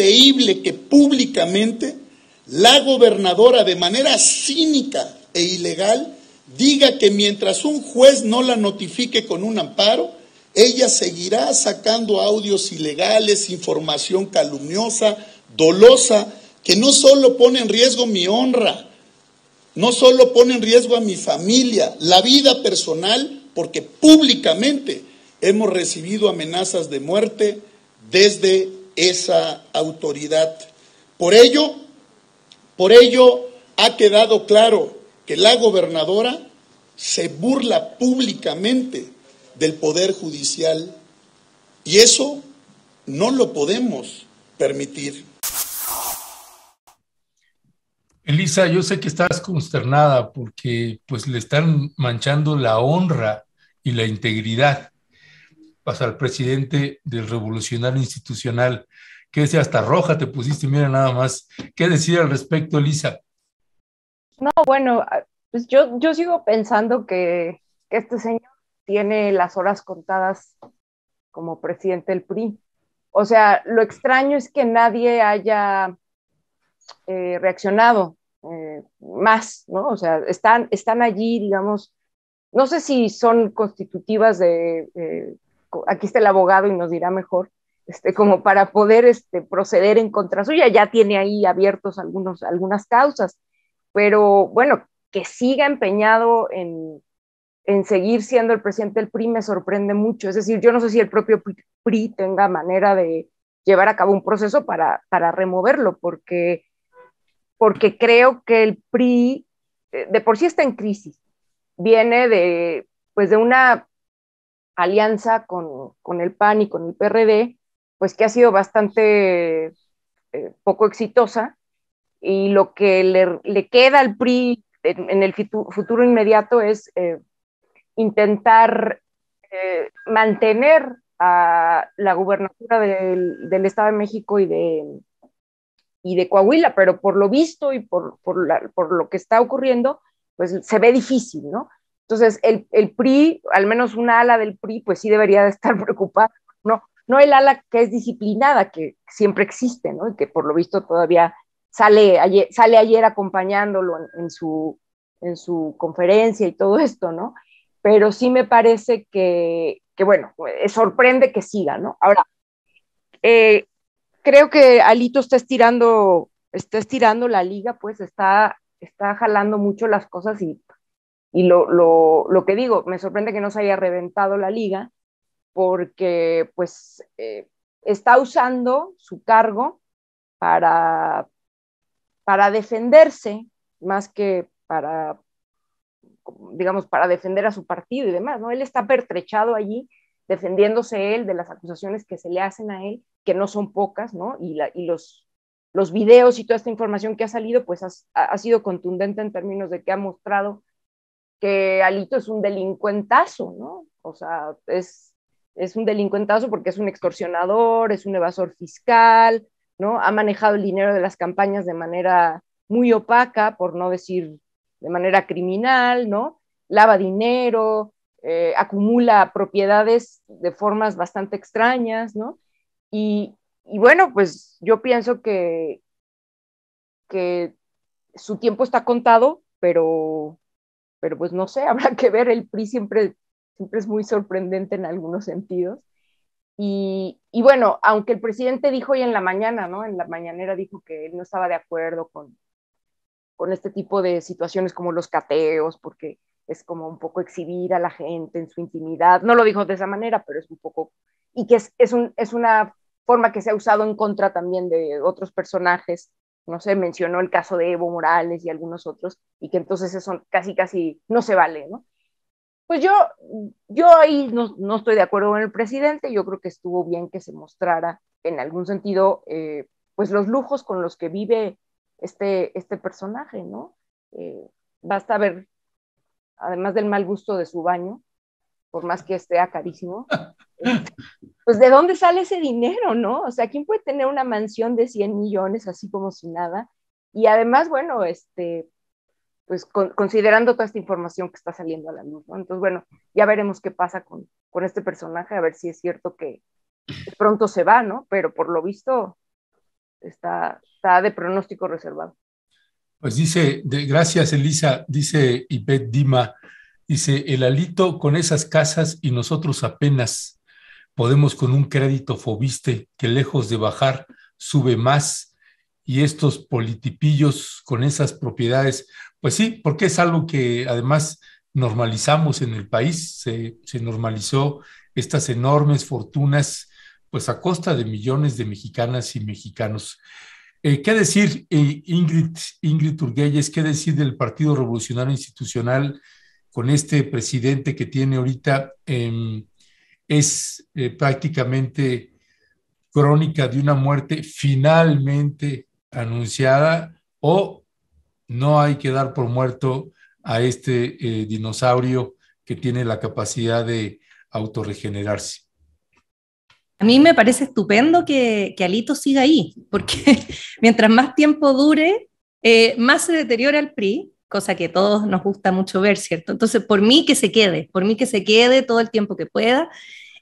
increíble que públicamente la gobernadora de manera cínica e ilegal diga que mientras un juez no la notifique con un amparo, ella seguirá sacando audios ilegales, información calumniosa, dolosa, que no solo pone en riesgo mi honra, no solo pone en riesgo a mi familia, la vida personal, porque públicamente hemos recibido amenazas de muerte desde esa autoridad. Por ello, por ello ha quedado claro que la gobernadora se burla públicamente del poder judicial y eso no lo podemos permitir. Elisa, yo sé que estás consternada porque pues le están manchando la honra y la integridad hasta el presidente del Revolucionario Institucional, que es hasta roja te pusiste, mira nada más. ¿Qué decir al respecto, Lisa? No, bueno, ah, pues yo, yo sigo pensando que, este señor tiene las horas contadas como presidente del PRI. O sea, lo extraño es que nadie haya eh, reaccionado eh, más, ¿no? O sea, están, están allí, digamos, no sé si son constitutivas de, eh, aquí está el abogado y nos dirá mejor, este, como para poder este, proceder en contra suya. Ya tiene ahí abiertos algunos, algunas causas, pero bueno, que siga empeñado en, seguir siendo el presidente del PRI me sorprende mucho. Es decir, yo no sé si el propio PRI tenga manera de llevar a cabo un proceso para, removerlo, porque, porque creo que el PRI eh, de por sí está en crisis. Viene de, pues de una alianza con, con, el PAN y con el PRD, pues que ha sido bastante eh, poco exitosa y lo que le, le queda al PRI en, el futuro, inmediato es eh, intentar eh, mantener a la gubernatura del, del, Estado de México y de, y de Coahuila, pero por lo visto y por, por lo que está ocurriendo, pues se ve difícil, ¿no? Entonces, el, PRI, al menos una ala del PRI, pues sí debería de estar preocupada, no, no el ala que es disciplinada, que siempre existe, ¿no? Y que por lo visto todavía sale ayer, sale ayer acompañándolo en, su, en su conferencia y todo esto, ¿no? Pero sí me parece que, bueno, eh, sorprende que siga, ¿no? Ahora, eh, creo que Alito está estirando, está estirando la liga, pues está, está jalando mucho las cosas y y lo, lo, lo, que digo, me sorprende que no se haya reventado la liga porque pues eh, está usando su cargo para, para defenderse más que para, digamos, para defender a su partido y demás, ¿no? Él está pertrechado allí defendiéndose él de las acusaciones que se le hacen a él, que no son pocas, ¿no? Y, la, y los, los videos y toda esta información que ha salido, pues ha, ha sido contundente en términos de que ha mostrado que Alito es un delincuentazo, ¿no? O sea, es, es un delincuentazo porque es un extorsionador, es un evasor fiscal, ¿no? Ha manejado el dinero de las campañas de manera muy opaca, por no decir de manera criminal, ¿no? Lava dinero, eh, acumula propiedades de formas bastante extrañas, ¿no? Y, y bueno, pues yo pienso que, que su tiempo está contado, pero pero pues no sé, habrá que ver, el PRI siempre, siempre es muy sorprendente en algunos sentidos. Y, bueno, aunque el presidente dijo hoy en la mañana, ¿no? En la mañanera dijo que él no estaba de acuerdo con, con este tipo de situaciones como los cateos, porque es como un poco exhibir a la gente en su intimidad. No lo dijo de esa manera, pero es un poco... Y que es una forma que se ha usado en contra también de otros personajes no sé, mencionó el caso de Evo Morales y algunos otros, y que entonces eso casi, casi no se vale, ¿no? Pues yo, yo ahí no, estoy de acuerdo con el presidente, yo creo que estuvo bien que se mostrara en algún sentido, eh, pues los lujos con los que vive este, este personaje, ¿no? Eh, basta ver, además del mal gusto de su baño, por más que esté carísimo, pues de dónde sale ese dinero, ¿no? O sea, ¿quién puede tener una mansión de 100 millones así como si nada? Y además, bueno, este, pues considerando toda esta información que está saliendo a la luz, ¿no? Entonces, bueno, ya veremos qué pasa con, con este personaje, a ver si es cierto que pronto se va, ¿no? Pero por lo visto está, está de pronóstico reservado. Pues dice, gracias Elisa, dice Ipet Dima, dice, el alito con esas casas y nosotros apenas podemos con un crédito fobiste que lejos de bajar, sube más. Y estos politipillos con esas propiedades, pues sí, porque es algo que además normalizamos en el país, se, normalizó estas enormes fortunas, pues a costa de millones de mexicanas y mexicanos. Eh, ¿Qué decir, eh, Ingrid, Ingrid Turguelles, qué decir del Partido Revolucionario Institucional con este presidente que tiene ahorita? Em, es eh, prácticamente crónica de una muerte finalmente anunciada o no hay que dar por muerto a este eh, dinosaurio que tiene la capacidad de autorregenerarse. A mí me parece estupendo que, Alito siga ahí, porque mientras más tiempo dure, eh, más se deteriora el PRI cosa que todos nos gusta mucho ver, ¿cierto? Entonces, por mí que se quede, por mí que se quede todo el tiempo que pueda.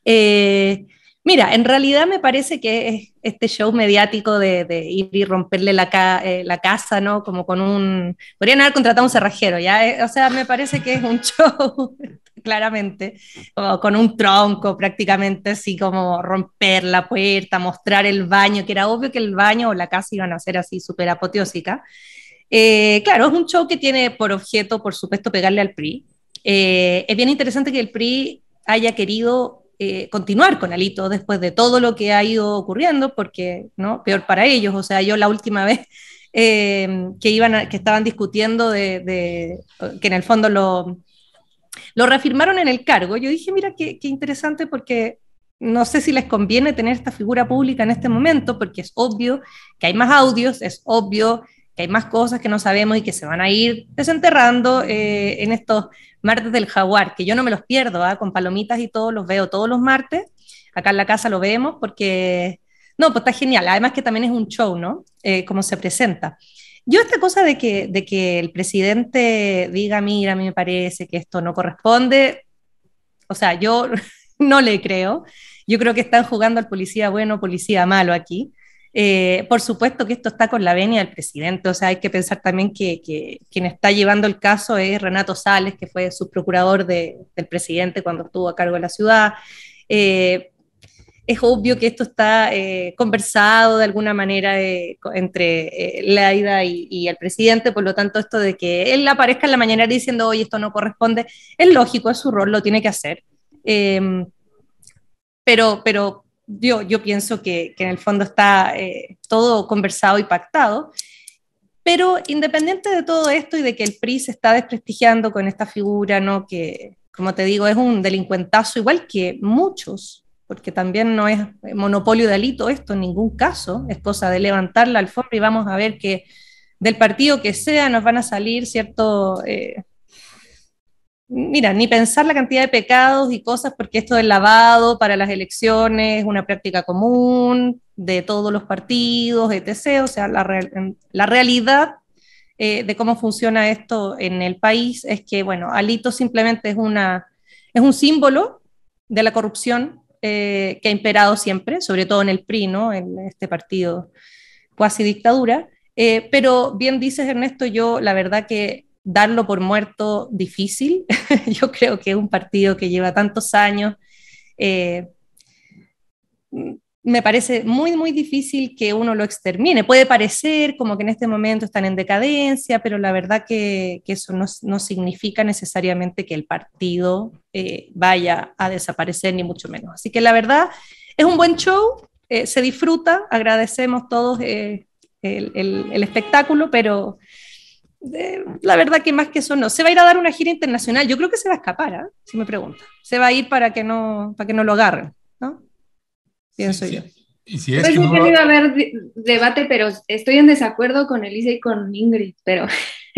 Eh, mira, en realidad me parece que este show mediático de, ir y romperle eh, la, casa, ¿no? Como con un... Podrían haber contratado un cerrajero, ¿ya? Eh, o sea, me parece que es un show, claramente, con un tronco prácticamente, así como romper la puerta, mostrar el baño, que era obvio que el baño o la casa iban a ser así súper apoteósica. Eh, claro, es un show que tiene por objeto, por supuesto, pegarle al PRI. Eh, es bien interesante que el PRI haya querido eh, continuar con Alito después de todo lo que ha ido ocurriendo, porque no peor para ellos. O sea, yo la última vez que iban, que estaban discutiendo de, que en el fondo lo lo reafirmaron en el cargo. Yo dije, mira, qué, qué interesante porque no sé si les conviene tener esta figura pública en este momento, porque es obvio que hay más audios, es obvio que hay más cosas que no sabemos y que se van a ir desenterrando eh, en estos martes del jaguar, que yo no me los pierdo, ¿ah? con palomitas y todo, los veo todos los martes. Acá en la casa lo vemos porque, no, pues está genial. Además que también es un show, ¿no? Eh, como se presenta. Yo esta cosa de que, de que el presidente diga, mira, a mí me parece que esto no corresponde, o sea, yo no le creo. Yo creo que están jugando al policía bueno, policía malo aquí. Eh, por supuesto que esto está con la venia del presidente, o sea, hay que pensar también que, quien está llevando el caso es Renato Sales, que fue subprocurador del presidente cuando estuvo a cargo de la ciudad. Eh, es obvio que esto está eh, conversado de alguna manera entre Laida y, y, el presidente, por lo tanto esto de que él aparezca en la mañana diciendo, oye, esto no corresponde, es lógico, es su rol, lo tiene que hacer. pero, pero yo, pienso que, en el fondo está eh, todo conversado y pactado. Pero independiente de todo esto y de que el PRI se está desprestigiando con esta figura, ¿no? que, como te digo, es un delincuentazo igual que muchos, porque también no es monopolio de alito esto en ningún caso, es cosa de levantar la alfombra y vamos a ver que del partido que sea nos van a salir cierto eh, mira, ni pensar la cantidad de pecados y cosas, porque esto del lavado para las elecciones es una práctica común de todos los partidos, etc. O sea, la, realidad eh, de cómo funciona esto en el país es que, bueno, Alito simplemente es, una, es un símbolo de la corrupción eh, que ha imperado siempre, sobre todo en el PRI, ¿no? En este partido cuasi dictadura. Eh, pero bien dices, Ernesto, yo la verdad que darlo por muerto difícil. Yo creo que es un partido que lleva tantos años. Eh, me parece muy, muy difícil que uno lo extermine. Puede parecer como que en este momento están en decadencia, pero la verdad que, eso no, significa necesariamente que el partido eh, vaya a desaparecer, ni mucho menos. Así que la verdad es un buen show, eh, se disfruta, agradecemos todos el espectáculo, pero la verdad que más que eso no. Se va a ir a dar una gira internacional. Yo creo que se va a escapar, ¿ah? si me pregunta. Se va a ir para que no, para que no lo agarren, ¿no? Pienso yo. Sí. ¿Y si es pues que no va... iba a haber debate, pero estoy en desacuerdo con Elisa y con Ingrid, pero...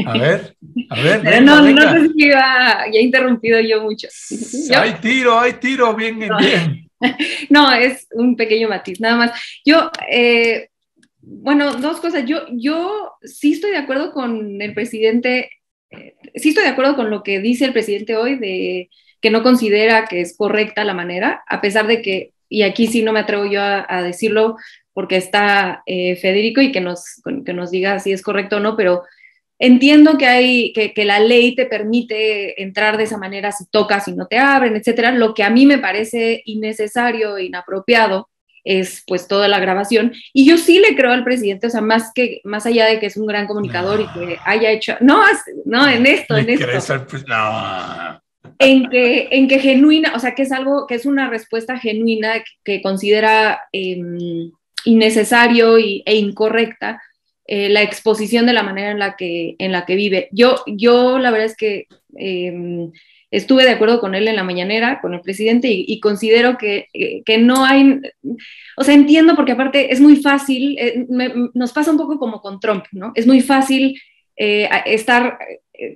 A ver, a ver. no, no sé si iba, ya he interrumpido yo mucho. Hay tiro, hay tiro, bien, no. bien. No, es un pequeño matiz, nada más. Yo, eh, bueno, dos cosas. Yo, yo sí estoy de acuerdo con el presidente, eh, sí estoy de acuerdo con lo que dice el presidente hoy de que no considera que es correcta la manera, a pesar de que, y aquí sí no me atrevo yo a, decirlo porque está eh, Federico y que nos, que nos diga si es correcto o no, pero entiendo que hay que, la ley te permite entrar de esa manera si tocas y no te abren, etcétera, lo que a mí me parece innecesario, e inapropiado es pues toda la grabación. Y yo sí le creo al presidente, o sea, más que más allá de que es un gran comunicador y que haya hecho, no, no, en esto, en esto. no. En que, en que genuina, o sea, que es algo, que es una respuesta genuina que, considera em, innecesario e incorrecta eh, la exposición de la manera en la que, en la que vive. Yo, yo la verdad es que em, estuve de acuerdo con él en la mañanera, con el presidente, y, considero eh, que, no hay, o sea, entiendo porque aparte es muy fácil, eh, nos pasa un poco como con Trump, ¿no? Es muy fácil eh, estar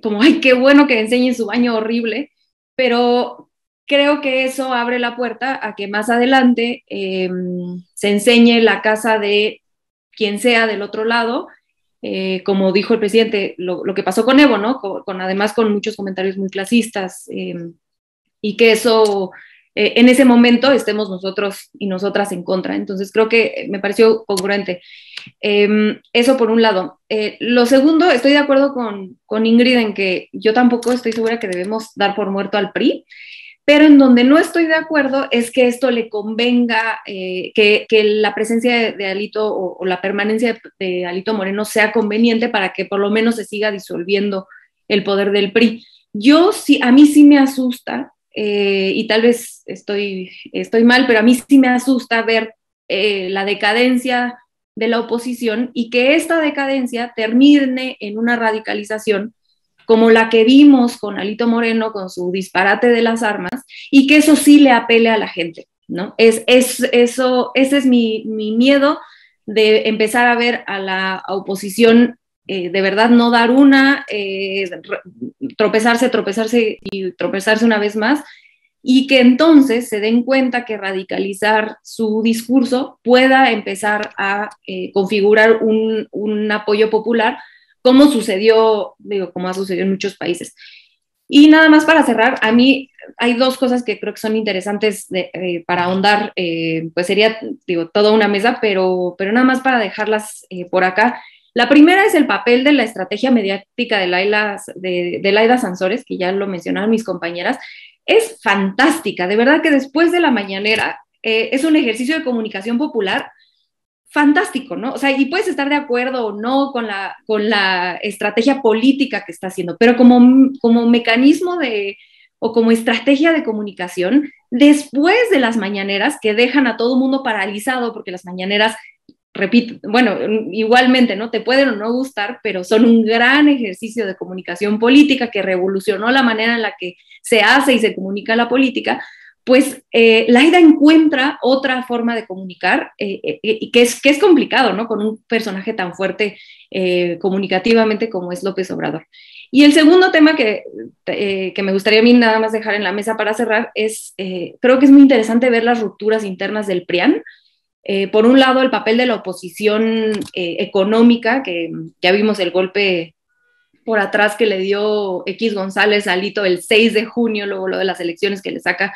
como, ay, qué bueno que enseñen su baño horrible, pero creo que eso abre la puerta a que más adelante em, se enseñe la casa de quien sea del otro lado eh, como dijo el presidente, lo, que pasó con Evo, ¿no? Con, además con muchos comentarios muy clasistas eh, y que eso eh, en ese momento estemos nosotros y nosotras en contra. Entonces creo que me pareció congruente. Em, eso por un lado. lo segundo, estoy de acuerdo con, con, Ingrid en que yo tampoco estoy segura que debemos dar por muerto al PRI pero en donde no estoy de acuerdo es que esto le convenga, eh, que, la presencia de, Alito o, la permanencia de, Alito Moreno sea conveniente para que por lo menos se siga disolviendo el poder del PRI. Yo sí, a mí sí me asusta, eh, y tal vez estoy, estoy mal, pero a mí sí me asusta ver eh, la decadencia de la oposición y que esta decadencia termine en una radicalización como la que vimos con Alito Moreno con su disparate de las armas, y que eso sí le apele a la gente, ¿no? Es, eso, ese es mi, miedo de empezar a ver a la oposición eh, de verdad no dar una, eh, tropezarse, tropezarse y tropezarse una vez más, y que entonces se den cuenta que radicalizar su discurso pueda empezar a eh, configurar un, un, apoyo popular Cómo sucedió, digo, como ha sucedido en muchos países. Y nada más para cerrar, a mí hay dos cosas que creo que son interesantes eh, para ahondar, eh, pues sería, digo, toda una mesa, pero, pero nada más para dejarlas eh, por acá. La primera es el papel de la estrategia mediática de Laila, de, de Laila Sansores, que ya lo mencionaron mis compañeras, es fantástica, de verdad que después de la mañanera es un ejercicio de comunicación popular fantástico, ¿no? O sea, y puedes estar de acuerdo o no con la, con la estrategia política que está haciendo, pero como, como mecanismo de, o como estrategia de comunicación, después de las mañaneras que dejan a todo el mundo paralizado, porque las mañaneras, repito, bueno, igualmente, ¿no? Te pueden o no gustar, pero son un gran ejercicio de comunicación política que revolucionó la manera en la que se hace y se comunica la política, pues eh, Laida encuentra otra forma de comunicar, eh, eh, que, es, que es complicado, ¿no? Con un personaje tan fuerte comunicativamente como es López Obrador. Y el segundo tema que, que, me gustaría a mí nada más dejar en la mesa para cerrar es, creo que es muy interesante ver las rupturas internas del PRIAN. por un lado, el papel de la oposición económica, que ya vimos el golpe por atrás que le dio X González a el 6 de junio, luego lo de las elecciones que le saca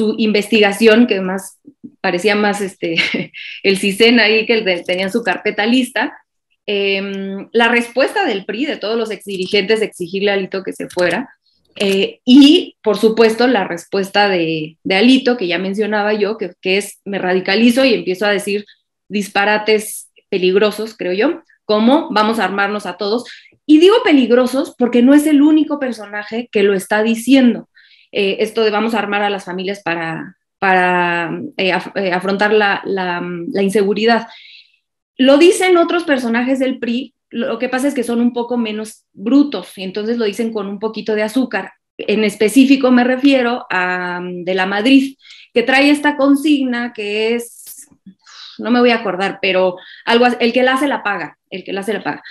su investigación, que más parecía más este, el CISEN ahí que tenían su carpeta lista, em, la respuesta del PRI, de todos los exdirigentes, exigirle a Alito que se fuera, eh, y por supuesto la respuesta de, Alito, que ya mencionaba yo, que, que, es me radicalizo y empiezo a decir disparates peligrosos, creo yo, como vamos a armarnos a todos. Y digo peligrosos porque no es el único personaje que lo está diciendo. Eh, esto de vamos a armar a las familias para, para eh, eh, afrontar la, inseguridad. Lo dicen otros personajes del PRI, lo que pasa es que son un poco menos brutos y entonces lo dicen con un poquito de azúcar. En específico me refiero a mm, de la Madrid, que trae esta consigna que es, no me voy a acordar, pero algo, el que la hace la paga, el que la hace la paga.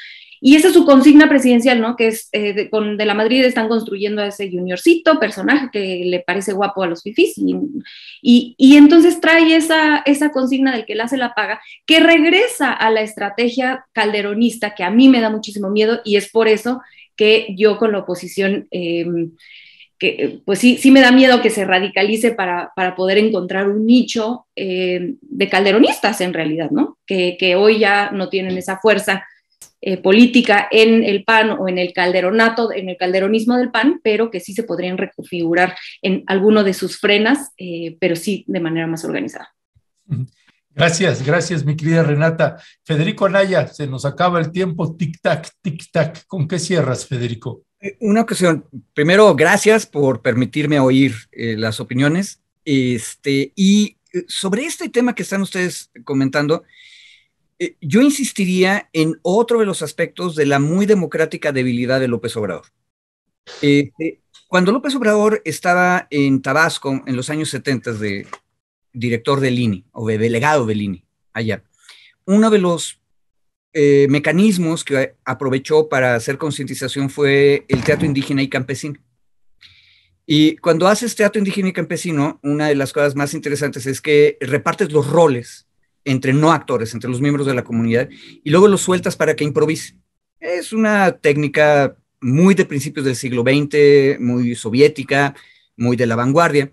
Y esa es su consigna presidencial, ¿no? Que es eh, de, la Madrid están construyendo a ese juniorcito, personaje que le parece guapo a los fifís. Y, entonces trae esa, esa consigna del que la hace la paga, que regresa a la estrategia calderonista, que a mí me da muchísimo miedo y es por eso que yo con la oposición. Em, que pues sí, sí me da miedo que se radicalice para, poder encontrar un nicho em, de calderonistas en realidad, ¿no? Que, que hoy ya no tienen esa fuerza eh, política en el PAN o en el calderonato, en el calderonismo del PAN, pero que sí se podrían reconfigurar en alguno de sus frenas, eh, pero sí de manera más organizada. Gracias, gracias, mi querida Renata. Federico Anaya, se nos acaba el tiempo, tic-tac, tic-tac. ¿Con qué cierras, Federico? Eh, una ocasión. Primero, gracias por permitirme oír las opiniones. Este, y sobre este tema que están ustedes comentando, eh, yo insistiría en otro de los aspectos de la muy democrática debilidad de López Obrador. Este, cuando López Obrador estaba en Tabasco en los años 70 de director del INI o delegado del INI allá, uno de los eh, mecanismos que aprovechó para hacer concientización fue el teatro indígena y campesino. Y cuando haces teatro indígena y campesino, una de las cosas más interesantes es que repartes los roles entre no actores, entre los miembros de la comunidad, y luego los sueltas para que improvise. Es una técnica muy de principios del siglo XX, muy soviética, muy de la vanguardia,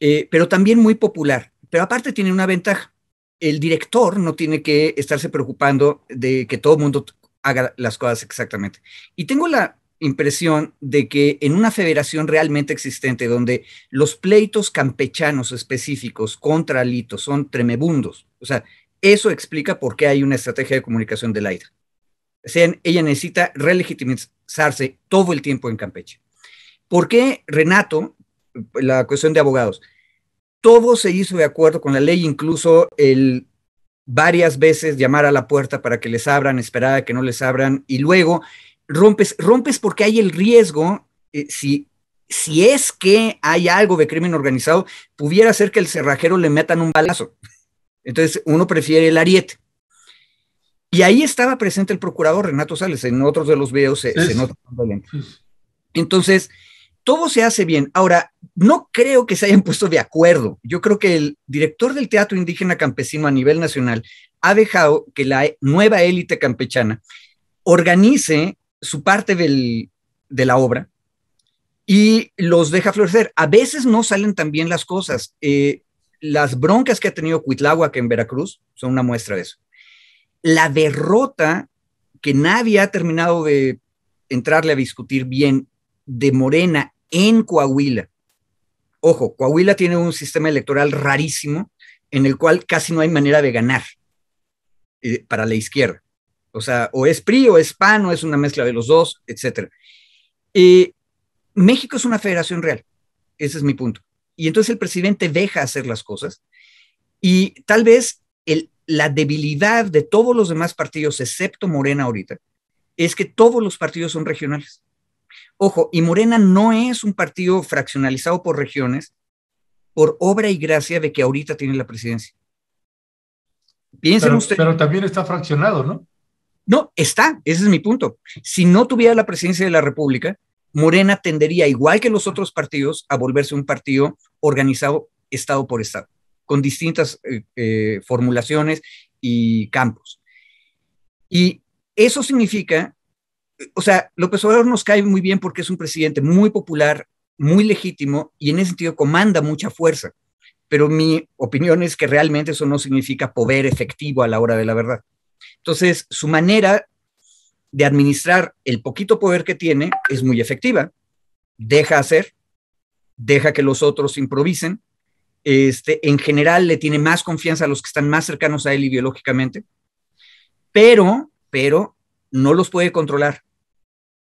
eh, pero también muy popular. Pero aparte tiene una ventaja. El director no tiene que estarse preocupando de que todo el mundo haga las cosas exactamente. Y tengo la impresión de que en una federación realmente existente, donde los pleitos campechanos específicos contra Alito son tremebundos, o sea, eso explica por qué hay una estrategia de comunicación de Laida. O sea, ella necesita relegitimizarse todo el tiempo en Campeche. ¿Por qué Renato, la cuestión de abogados? Todo se hizo de acuerdo con la ley, incluso el varias veces llamar a la puerta para que les abran, esperar a que no les abran, y luego rompes, rompes porque hay el riesgo, eh, si, si es que hay algo de crimen organizado, pudiera ser que el cerrajero le metan un balazo. Entonces uno prefiere el ariete. Y ahí estaba presente el procurador Renato Sales, en otros de los videos se nota. Entonces, todo se hace bien. Ahora, no creo que se hayan puesto de acuerdo. Yo creo que el director del Teatro Indígena Campesino a nivel nacional ha dejado que la nueva élite campechana organice su parte de la obra y los deja florecer. A veces no salen tan bien las cosas. Eh, las broncas que ha tenido Cuitláhuac en Veracruz son una muestra de eso. La derrota que nadie ha terminado de entrarle a discutir bien de Morena en Coahuila. Ojo, Coahuila tiene un sistema electoral rarísimo en el cual casi no hay manera de ganar eh, para la izquierda. O sea, o es PRI o es PAN o es una mezcla de los dos, etc. México es una federación real. Ese es mi punto. Y entonces el presidente deja hacer las cosas y tal vez la debilidad de todos los demás partidos, excepto Morena ahorita, es que todos los partidos son regionales. Ojo, y Morena no es un partido fraccionalizado por regiones por obra y gracia de que ahorita tiene la presidencia. Piensen ustedes. Pero también está fraccionado, ¿no? No, está, ese es mi punto. Si no tuviera la presidencia de la República, Morena tendería, igual que los otros partidos, a volverse un partido organizado Estado por Estado, con distintas eh, eh, formulaciones y campos. Y eso significa, o sea, López Obrador nos cae muy bien porque es un presidente muy popular, muy legítimo y en ese sentido comanda mucha fuerza. Pero mi opinión es que realmente eso no significa poder efectivo a la hora de la verdad. Entonces, su manera de administrar el poquito poder que tiene es muy efectiva. Deja hacer, deja que los otros improvisen. Este, en general, le tiene más confianza a los que están más cercanos a él ideológicamente, pero, pero no los puede controlar.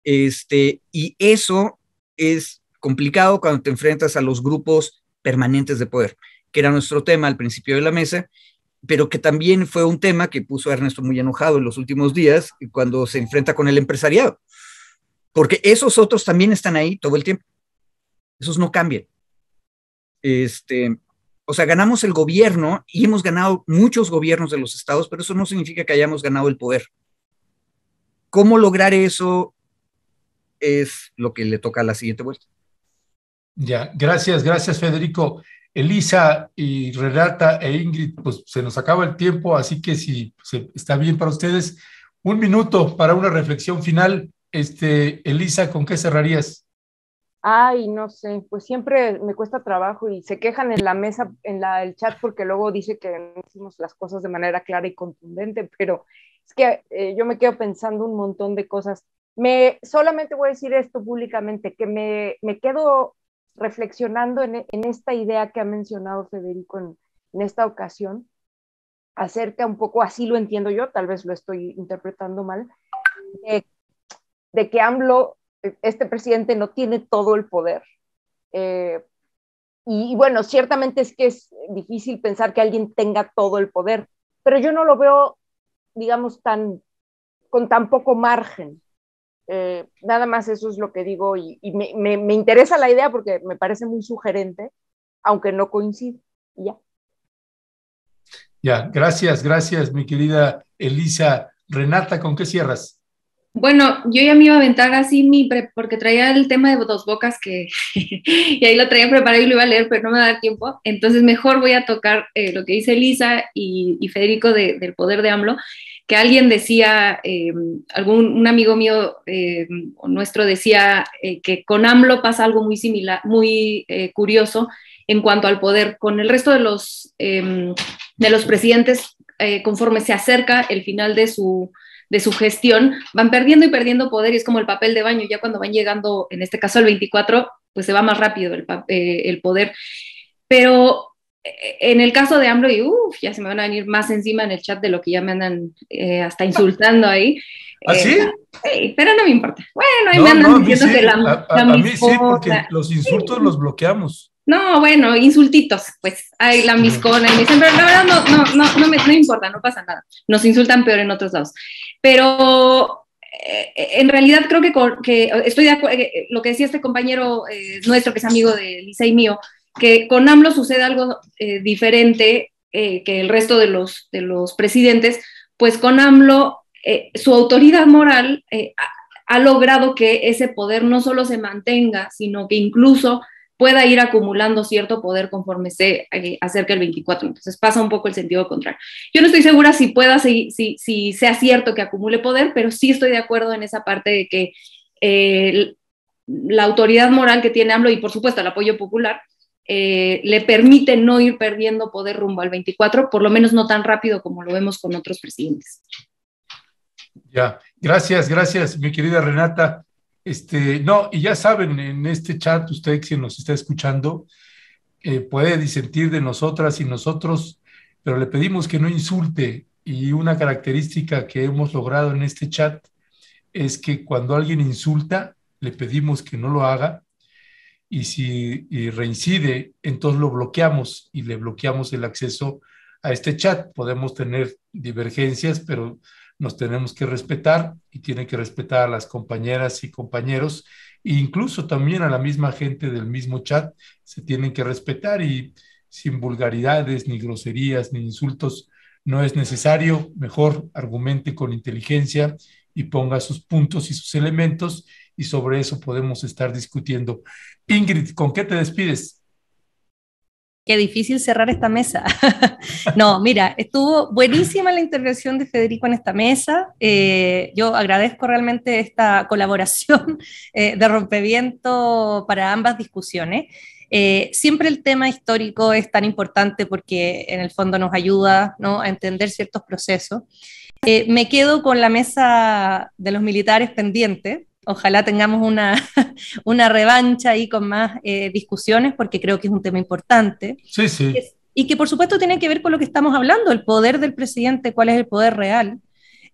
Este, y eso es complicado cuando te enfrentas a los grupos permanentes de poder, que era nuestro tema al principio de la mesa, pero que también fue un tema que puso a Ernesto muy enojado en los últimos días cuando se enfrenta con el empresariado. Porque esos otros también están ahí todo el tiempo. Esos no cambian. Este, o sea, ganamos el gobierno y hemos ganado muchos gobiernos de los estados, pero eso no significa que hayamos ganado el poder. ¿Cómo lograr eso? Es lo que le toca a la siguiente vuelta. Ya, gracias, gracias Federico. Elisa y Renata e Ingrid, pues se nos acaba el tiempo, así que si está bien para ustedes, un minuto para una reflexión final. Este, Elisa, ¿con qué cerrarías? Ay, no sé, pues siempre me cuesta trabajo y se quejan en la mesa, en la, el chat, porque luego dice que no hicimos las cosas de manera clara y contundente, pero es que eh, yo me quedo pensando un montón de cosas. Me, solamente voy a decir esto públicamente, que me, me quedo reflexionando e, en, esta idea que ha mencionado Federico en, esta ocasión, acerca un poco, así lo entiendo yo, tal vez lo estoy interpretando mal, de, que AMLO, eh, este presidente, no tiene todo el poder. Eh, y, y, bueno, ciertamente es que es difícil pensar que alguien tenga todo el poder, pero yo no lo veo, digamos, tan con tan poco margen. Eh, nada más eso es lo que digo y, me, interesa la idea porque me parece muy sugerente, aunque no coincide. Ya. Ya, gracias, gracias, mi querida Elisa. Renata, ¿con qué cierras? Bueno, yo ya me iba a aventar así mi porque traía el tema de dos bocas que y ahí lo traía preparado y lo iba a leer, pero no me da tiempo. Entonces mejor voy a tocar eh, lo que dice Elisa y, Federico del poder de AMLO que alguien decía, eh, algún un amigo mío eh, nuestro decía eh, que con AMLO pasa algo muy similar, muy curioso en cuanto al poder. Con el resto de los, em, de los presidentes, conforme se acerca el final de su, de su gestión, van perdiendo y perdiendo poder y es como el papel de baño, ya cuando van llegando, en este caso al 24, pues se va más rápido el, el poder. Pero en el caso de Ambro, y uff, ya se me van a venir más encima en el chat de lo que ya me andan eh, hasta insultando ahí. ¿Ah, eh, sí? sí? Pero no me importa. Bueno, ahí me andan diciendo que la, a, mí sí, porque los insultos los bloqueamos. No, bueno, insultitos, pues, ahí la miscona, y me dicen, pero la verdad no, no, no, me, importa, no pasa nada. Nos insultan peor en otros lados. Pero eh, en realidad creo que, estoy de acuerdo, lo que decía este compañero nuestro, que es amigo de Lisa y mío, que con AMLO sucede algo eh, diferente eh, que el resto de los, de los presidentes, pues con AMLO eh, su autoridad moral ha, logrado que ese poder no solo se mantenga, sino que incluso pueda ir acumulando cierto poder conforme se acerca el 24. Entonces pasa un poco el sentido contrario. Yo no estoy segura si pueda, si, sea cierto que acumule poder, pero sí estoy de acuerdo en esa parte de que la autoridad moral que tiene AMLO y por supuesto el apoyo popular eh, le permite no ir perdiendo poder rumbo al 24, por lo menos no tan rápido como lo vemos con otros presidentes. Ya, gracias, gracias, mi querida Renata. Este, no, y ya saben, en este chat, usted quien nos está escuchando, eh, puede disentir de nosotras y nosotros, pero le pedimos que no insulte. Y una característica que hemos logrado en este chat es que cuando alguien insulta, le pedimos que no lo haga y si reincide, entonces lo bloqueamos y le bloqueamos el acceso a este chat. Podemos tener divergencias, pero nos tenemos que respetar y tiene que respetar a las compañeras y compañeros e incluso también a la misma gente del mismo chat. Se tienen que respetar y sin vulgaridades, ni groserías, ni insultos. No es necesario, mejor argumente con inteligencia y ponga sus puntos y sus elementos y sobre eso podemos estar discutiendo. Ingrid, ¿con qué te despides? Qué difícil cerrar esta mesa. no, mira, estuvo buenísima la intervención de Federico en esta mesa. Eh, yo agradezco realmente esta colaboración eh, de rompeviento para ambas discusiones. Eh, siempre el tema histórico es tan importante porque en el fondo nos ayuda ¿no? a entender ciertos procesos. me quedo con la mesa de los militares pendiente, ojalá tengamos una, una revancha ahí con más eh, discusiones, porque creo que es un tema importante. Sí, sí. Y que por supuesto tiene que ver con lo que estamos hablando, el poder del presidente, cuál es el poder real,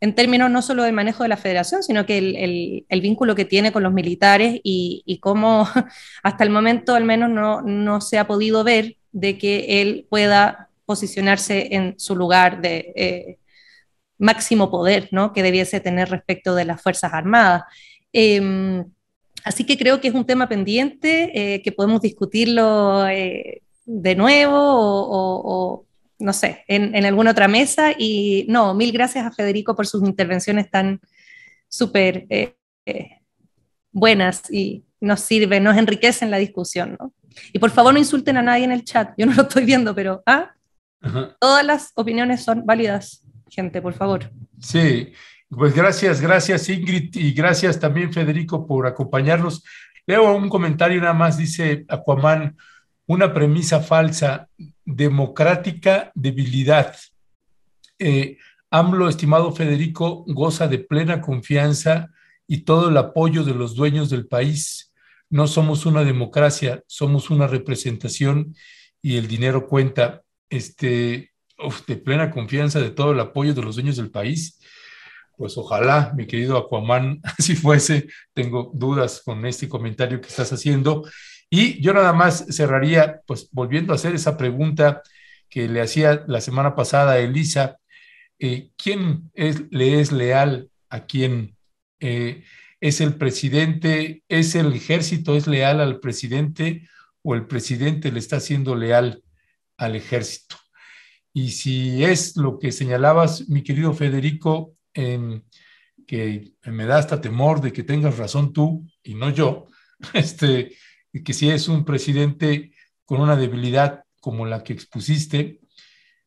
en términos no solo del manejo de la federación, sino que el, el, vínculo que tiene con los militares y, y, cómo hasta el momento al menos no, no se ha podido ver de que él pueda posicionarse en su lugar de... Eh, máximo poder ¿no? que debiese tener respecto de las Fuerzas Armadas. Em, así que creo que es un tema pendiente eh, que podemos discutirlo eh, de nuevo o, no sé, en, alguna otra mesa. Y no, mil gracias a Federico por sus intervenciones tan súper eh, buenas y nos sirven, nos enriquecen la discusión. Y por favor no insulten a nadie en el chat, yo no lo estoy viendo, pero ¿ah? todas las opiniones son válidas, gente, por favor. Sí, pues gracias, gracias Ingrid y gracias también Federico por acompañarnos. Leo un comentario nada más, dice Aquaman, una premisa falsa, democrática debilidad. Eh, AMLO, estimado Federico, goza de plena confianza y todo el apoyo de los dueños del país. No somos una democracia, somos una representación y el dinero cuenta. Este, de plena confianza de todo el apoyo de los dueños del país pues ojalá, mi querido Aquaman, así fuese. Tengo dudas con este comentario que estás haciendo. Y yo nada más cerraría, pues volviendo a hacer esa pregunta que le hacía la semana pasada a Elisa, eh, ¿quién le es leal a quién? Eh, ¿Es el presidente, es el ejército, es leal al presidente o el presidente le está siendo leal al ejército? Y si es lo que señalabas, mi querido Federico, que me da hasta temor de que tengas razón tú y no yo, este, que si es un presidente con una debilidad como la que expusiste,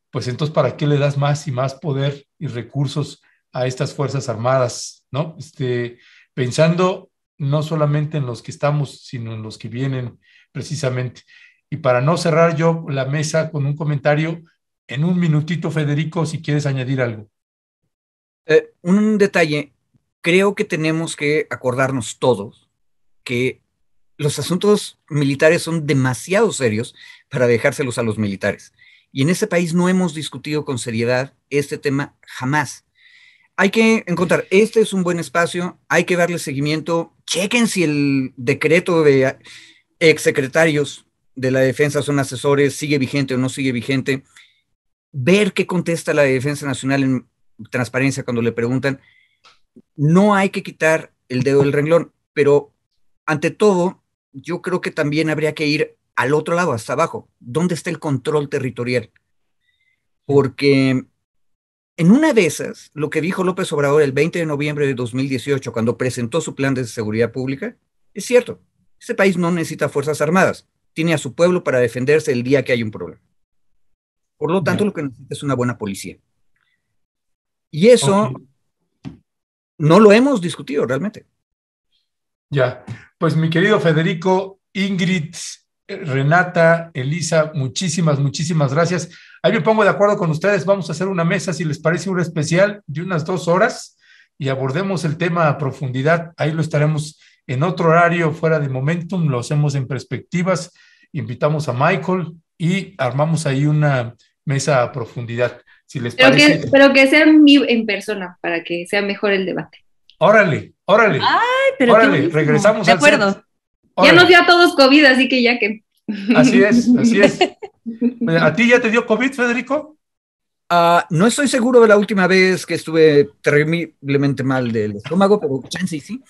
pues entonces ¿para qué le das más y más poder y recursos a estas Fuerzas Armadas? ¿no? Este, pensando no solamente en los que estamos, sino en los que vienen precisamente. Y para no cerrar yo la mesa con un comentario, en un minutito, Federico, si quieres añadir algo. Eh, un detalle, creo que tenemos que acordarnos todos que los asuntos militares son demasiado serios para dejárselos a los militares. Y en este país no hemos discutido con seriedad este tema jamás. Hay que encontrar, este es un buen espacio, hay que darle seguimiento. Chequen si el decreto de exsecretarios de la defensa son asesores, sigue vigente o no sigue vigente. Ver qué contesta la defensa nacional en transparencia cuando le preguntan, no hay que quitar el dedo del renglón, pero ante todo, yo creo que también habría que ir al otro lado, hasta abajo, ¿dónde está el control territorial. Porque en una de esas, lo que dijo López Obrador el 20 de noviembre de 2018, cuando presentó su plan de seguridad pública, es cierto, este país no necesita Fuerzas Armadas, tiene a su pueblo para defenderse el día que hay un problema. Por lo tanto, lo que necesita es una buena policía. Y eso no lo hemos discutido realmente. Ya, pues mi querido Federico, Ingrid, eh, Renata, Elisa, muchísimas, muchísimas gracias. Ahí me pongo de acuerdo con ustedes, vamos a hacer una mesa, si les parece, una especial de unas dos horas y abordemos el tema a profundidad. Ahí lo estaremos en otro horario fuera de Momentum, lo hacemos en perspectivas, invitamos a Michael y armamos ahí una mesa a profundidad pero Que, pero que sea en, persona para que sea mejor el debate. Órale, órale. órale, regresamos de acuerdo. Ya nos dio a todos COVID, así que ya que. Así es, así es. ¿A ti ya te dio COVID, Federico? Ah, no estoy seguro de la última vez que estuve terriblemente mal del estómago, pero chance sí.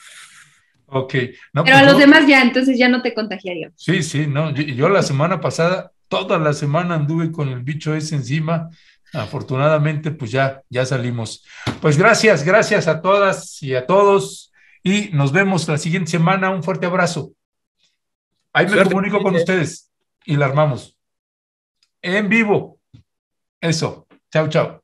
Ok. pero pues a los demás ya, entonces ya no te contagiaría. Sí, sí, no. yo la semana pasada, toda la semana anduve con el bicho ese encima afortunadamente, pues ya, ya salimos. Pues gracias, gracias a todas y a todos. Y nos vemos la siguiente semana. Un fuerte abrazo. Ahí me comunico con ustedes y la armamos. En vivo. Eso. Chao, chao.